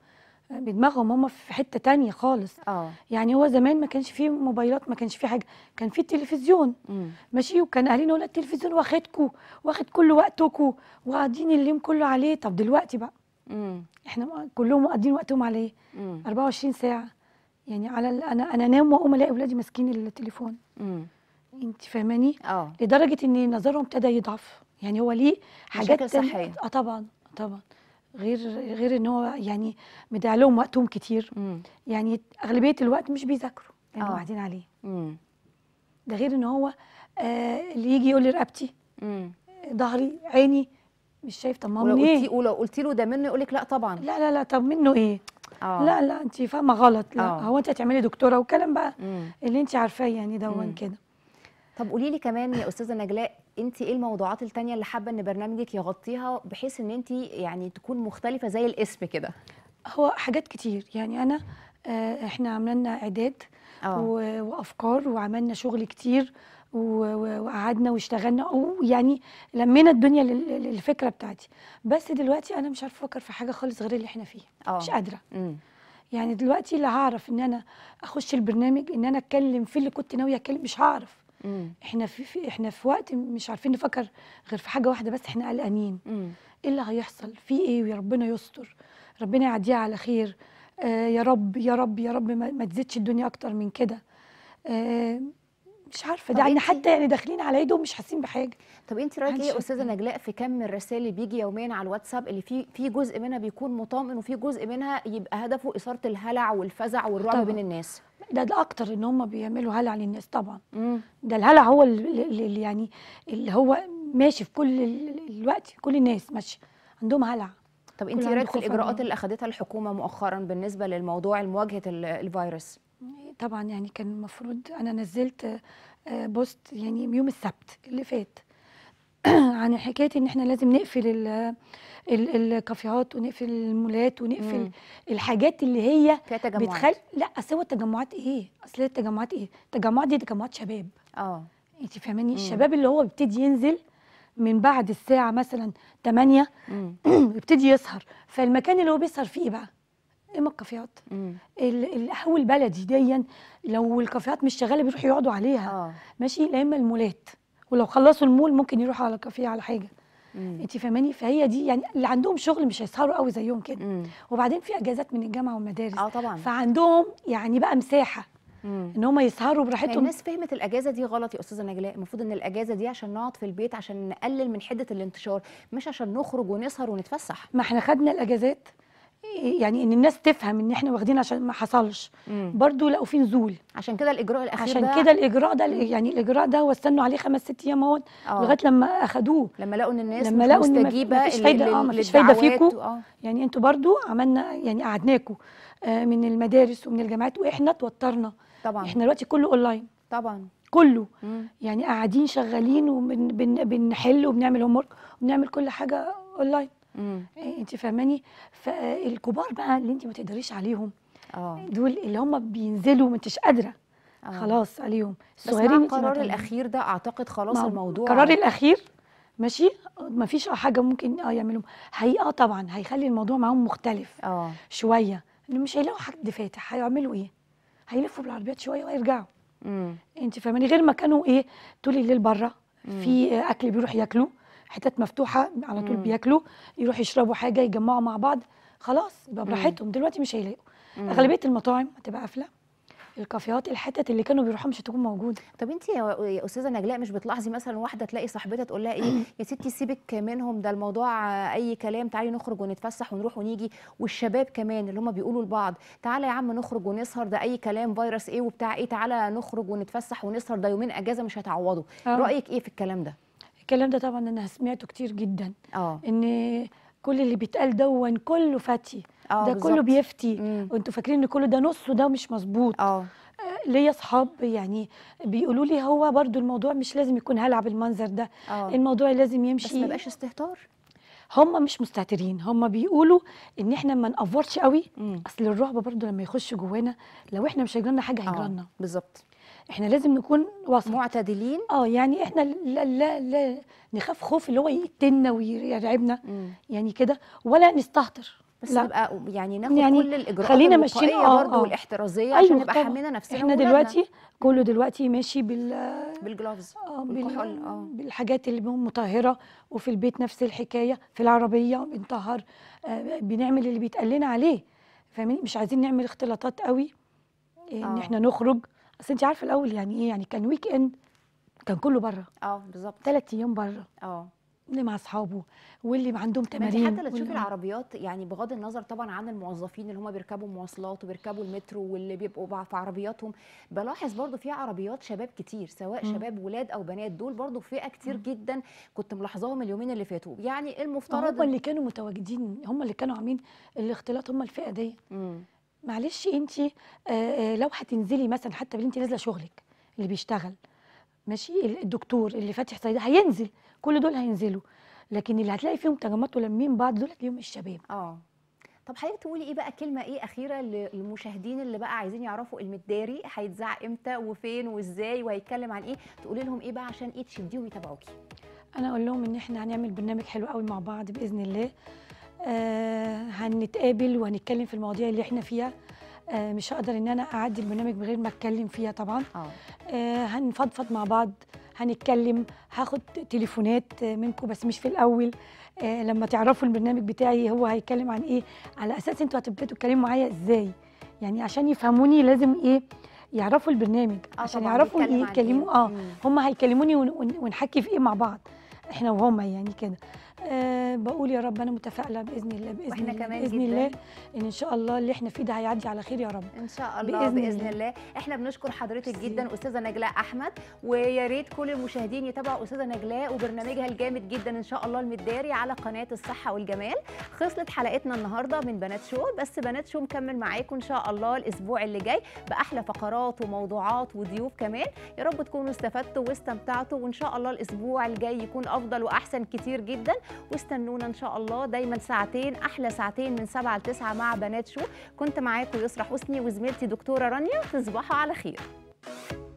بدماغهم هم في حته تانية خالص أوه. يعني هو زمان ما كانش فيه موبايلات ما كانش فيه حاجه كان فيه التلفزيون مم. ماشي وكان اهالينا يقول التلفزيون واخدكوا واخد كل وقتكوا وقاعدين اليوم كله عليه طب دلوقتي بقى مم. احنا كلهم قاعدين وقتهم عليه مم. 24 ساعه يعني على انا انا انام واقوم الاقي اولادي ماسكين التليفون مم. انت فاهماني آه. لدرجه ان نظرهم ابتدى يضعف يعني هو ليه حاجات صحيه اه طبعا طبعا غير غير ان هو يعني مضيع لهم وقتهم كتير مم. يعني اغلبيه الوقت مش بيذاكروا يعني آه. قاعدين عليه مم. ده غير ان هو آه اللي يجي يقول لي رقبتي ظهري عيني مش شايف طب ما هو منين ايه ولو قلت له ده منه يقول لك لا طبعا لا لا لا طب منه ايه أوه. لا لا انت فاهمه غلط لا أوه. هو انت هتعملي دكتوره وكلام بقى مم. اللي انت عارفاه يعني دون كده طب قولي لي كمان يا استاذه نجلاء انت ايه الموضوعات التانية اللي حابه ان برنامجك يغطيها بحيث ان انت يعني تكون مختلفه زي الاسم كده هو حاجات كتير يعني انا آه، احنا عملنا اعداد آه. وافكار وعملنا شغل كتير وقعدنا واشتغلنا ويعني لمينا الدنيا للفكره بتاعتي بس دلوقتي انا مش عارفه افكر في حاجه خالص غير اللي احنا فيه أوه. مش قادره يعني دلوقتي اللي هعرف ان انا اخش البرنامج ان انا اتكلم في اللي كنت ناويه اتكلم مش هعرف مم. احنا في, في احنا في وقت مش عارفين نفكر غير في حاجه واحده بس احنا قلقانين ايه اللي هيحصل في ايه ويا ربنا يستر ربنا يعديها على خير آه يا رب يا رب يا رب ما, ما تزيدش الدنيا اكتر من كده آه مش عارفه ده يعني حتى يعني داخلين على ايدهم ومش حاسين بحاجه طب انت رايك ايه يا استاذه نجلاء في كم الرسائل اللي بيجي يوميا على الواتساب اللي في في جزء منها بيكون مطمئن وفي جزء منها يبقى هدفه اثاره الهلع والفزع والرعب بين الناس ده, ده اكتر ان هم بيعملوا هلع للناس طبعا مم. ده الهلع هو اللي يعني اللي هو ماشي في كل الوقت كل الناس ماشيه عندهم هلع طب انت إيه رايك في الاجراءات اللي اخذتها الحكومه مؤخرا بالنسبه للموضوع المواجهه الفيروس طبعا يعني كان المفروض انا نزلت آه، بوست يعني يوم السبت اللي فات عن حكايه ان احنا لازم نقفل ال الكافيهات ونقفل المولات ونقفل مم. الحاجات اللي هي بتخل... لا اصل هو التجمعات ايه؟ اصل هي التجمعات ايه؟ التجمعات دي تجمعات شباب اه انت فاهماني؟ الشباب اللي هو بيبتدي ينزل من بعد الساعه مثلا 8 يبتدي يسهر فالمكان اللي هو بيسهر فيه إيه بقى اما الكافيهات القهوه البلدي ديا لو الكافيهات مش شغاله بيروحوا يقعدوا عليها آه. ماشي لا اما المولات ولو خلصوا المول ممكن يروحوا على كافيه على حاجه انت فاهماني فهي دي يعني اللي عندهم شغل مش هيسهروا قوي زيهم كده مم. وبعدين في اجازات من الجامعه والمدارس اه طبعا فعندهم يعني بقى مساحه مم. ان هم يسهروا براحتهم الناس فهمت الاجازه دي غلط يا استاذه نجلاء المفروض ان الاجازه دي عشان نقعد في البيت عشان نقلل من حده الانتشار مش عشان نخرج ونسهر ونتفسح ما احنا خدنا الاجازات إيه، يعني ان الناس تفهم ان احنا واخدين عشان ما حصلش برضو لقوا في نزول عشان كده الاجراء الاخير عشان كده الاجراء ده يعني الاجراء ده هو استنوا عليه خمس ست ايام اهو آه. لغايه لما اخدوه لما لقوا ان الناس لما لقوا مستجيبه مفيش فايده اه مفيش فايده فيكم آه. يعني انتوا برضو عملنا يعني قعدناكم آه من المدارس ومن الجامعات واحنا توترنا طبعا احنا دلوقتي كله اونلاين طبعا كله مم. يعني قاعدين شغالين وبنحل وبنعمل هوم ورك وبنعمل كل حاجه اونلاين إيه، انت فاهماني فالكبار بقى اللي انت ما تقدريش عليهم أوه. دول اللي هم بينزلوا ما انتش قادره أوه. خلاص عليهم الصغيرين بس القرار الاخير ده اعتقد خلاص الموضوع القرار الاخير ماشي ما فيش حاجه ممكن اه يعملوا حقيقه آه، طبعا هيخلي الموضوع معاهم مختلف أوه. شويه انه مش هيلاقوا حد فاتح هيعملوا ايه هيلفوا بالعربيات شويه ويرجعوا انت فاهماني غير ما كانوا ايه طول الليل بره في اكل بيروح ياكلوه حتت مفتوحه على طول بياكلوا يروحوا يشربوا حاجه يجمعوا مع بعض خلاص يبقى براحتهم دلوقتي مش هيلاقوا اغلبيه المطاعم هتبقى قافله الكافيهات الحتت اللي كانوا بيروحوها مش هتكون موجوده طب انت يا استاذه نجلاء مش بتلاحظي مثلا واحده تلاقي صاحبتها تقول لها ايه يا ستي سيبك منهم ده الموضوع اي كلام تعالي نخرج ونتفسح ونروح ونيجي والشباب كمان اللي هم بيقولوا لبعض تعالى يا عم نخرج ونسهر ده اي كلام فيروس ايه وبتاع ايه تعالى نخرج ونتفسح ونسهر ده يومين اجازه مش هتعوضوا آه. رايك ايه في الكلام ده الكلام ده طبعا انا سمعته كتير جدا اه ان كل اللي بيتقال دون كله فتي آه، ده بالزبط. كله بيفتي وانتوا فاكرين ان كله ده نصه ده مش مظبوط آه. اه ليا اصحاب يعني بيقولوا لي هو برضو الموضوع مش لازم يكون هلعب بالمنظر ده أوه. الموضوع لازم يمشي بس ما بقاش استهتار هم مش مستهترين هم بيقولوا ان احنا ما نافورش قوي مم. اصل الرهبه برضو لما يخش جوانا لو احنا مش هيجرنا حاجه آه، هيجرنا بالظبط احنا لازم نكون واثقين معتدلين اه يعني احنا لا لا, لا نخاف خوف اللي هو يقتلنا ويرعبنا يعني كده ولا نستهتر بس لا. نبقى يعني ناخد يعني كل الاجراءات خلينا ماشيين اه برضه آه. والاحترازيه أيوة عشان نبقى حامينا نفسنا احنا ولادنا. دلوقتي كله دلوقتي ماشي بال بالجلوفز اه بالكحول اه بالحاجات اللي مطهره وفي البيت نفس الحكايه في العربيه بنطهر آه بنعمل اللي بيتقال لنا عليه فاهمين مش عايزين نعمل اختلاطات قوي ان آه. احنا نخرج بس انت عارفه الاول يعني ايه يعني كان ويك اند كان كله بره اه بالظبط ثلاث ايام بره اه اللي مع اصحابه واللي عندهم تمارين حتى لو تشوفي العربيات يعني بغض النظر طبعا عن الموظفين اللي هم بيركبوا مواصلات وبيركبوا المترو واللي بيبقوا في عربياتهم بلاحظ برضو في عربيات شباب كتير سواء م. شباب ولاد او بنات دول برضو فئه كتير م. جدا كنت ملاحظاهم اليومين اللي فاتوا يعني المفترض هم اللي كانوا متواجدين هم اللي كانوا عاملين الاختلاط هم الفئه دي م. معلش انت آه، آه، لو هتنزلي مثلا حتى انت نازله شغلك اللي بيشتغل ماشي الدكتور اللي فاتح صيدله هينزل كل دول هينزلوا لكن اللي هتلاقي فيهم تجمعات ولمين بعض دول هتلاقيهم الشباب اه طب حضرتك تقولي ايه بقى كلمه ايه اخيره للمشاهدين اللي بقى عايزين يعرفوا المداري هيتذاع امتى وفين وازاي وهيتكلم عن ايه تقولي لهم ايه بقى عشان ايه تشديهم يتابعوكي انا اقول لهم ان احنا هنعمل برنامج حلو قوي مع بعض باذن الله آه، هنتقابل وهنتكلم في المواضيع اللي احنا فيها آه، مش هقدر ان انا اعدي البرنامج من غير ما اتكلم فيها طبعا اه. آه هنفضفض مع بعض هنتكلم هاخد تليفونات منكم بس مش في الاول آه لما تعرفوا البرنامج بتاعي هو هيتكلم عن ايه على اساس انتوا هتبتدوا تتكلموا معايا ازاي يعني عشان يفهموني لازم ايه يعرفوا البرنامج آه عشان يعرفوا ايه يتكلموا اه هم هيكلموني ونحكي في ايه مع بعض احنا وهم يعني كده أه بقول يا رب انا متفائله باذن الله باذن واحنا الله كمان باذن جداً. الله ان ان شاء الله اللي احنا فيه ده هيعدي على خير يا رب ان شاء الله باذن, بإذن الله. الله احنا بنشكر حضرتك جدا استاذه نجلاء احمد ويا ريت كل المشاهدين يتابعوا استاذه نجلاء وبرنامجها الجامد جدا ان شاء الله المداري على قناه الصحه والجمال خلصت حلقتنا النهارده من بنات شو بس بنات شو مكمل معاكم ان شاء الله الاسبوع اللي جاي باحلى فقرات وموضوعات وضيوف كمان يا رب تكونوا استفدتوا واستمتعتوا وان شاء الله الاسبوع الجاي يكون افضل واحسن كتير جدا واستنونا ان شاء الله دايما ساعتين احلى ساعتين من 7 ل 9 مع بنات شو كنت معاكم يسرا حسني وزميلتي دكتوره رانيا تصبحوا على خير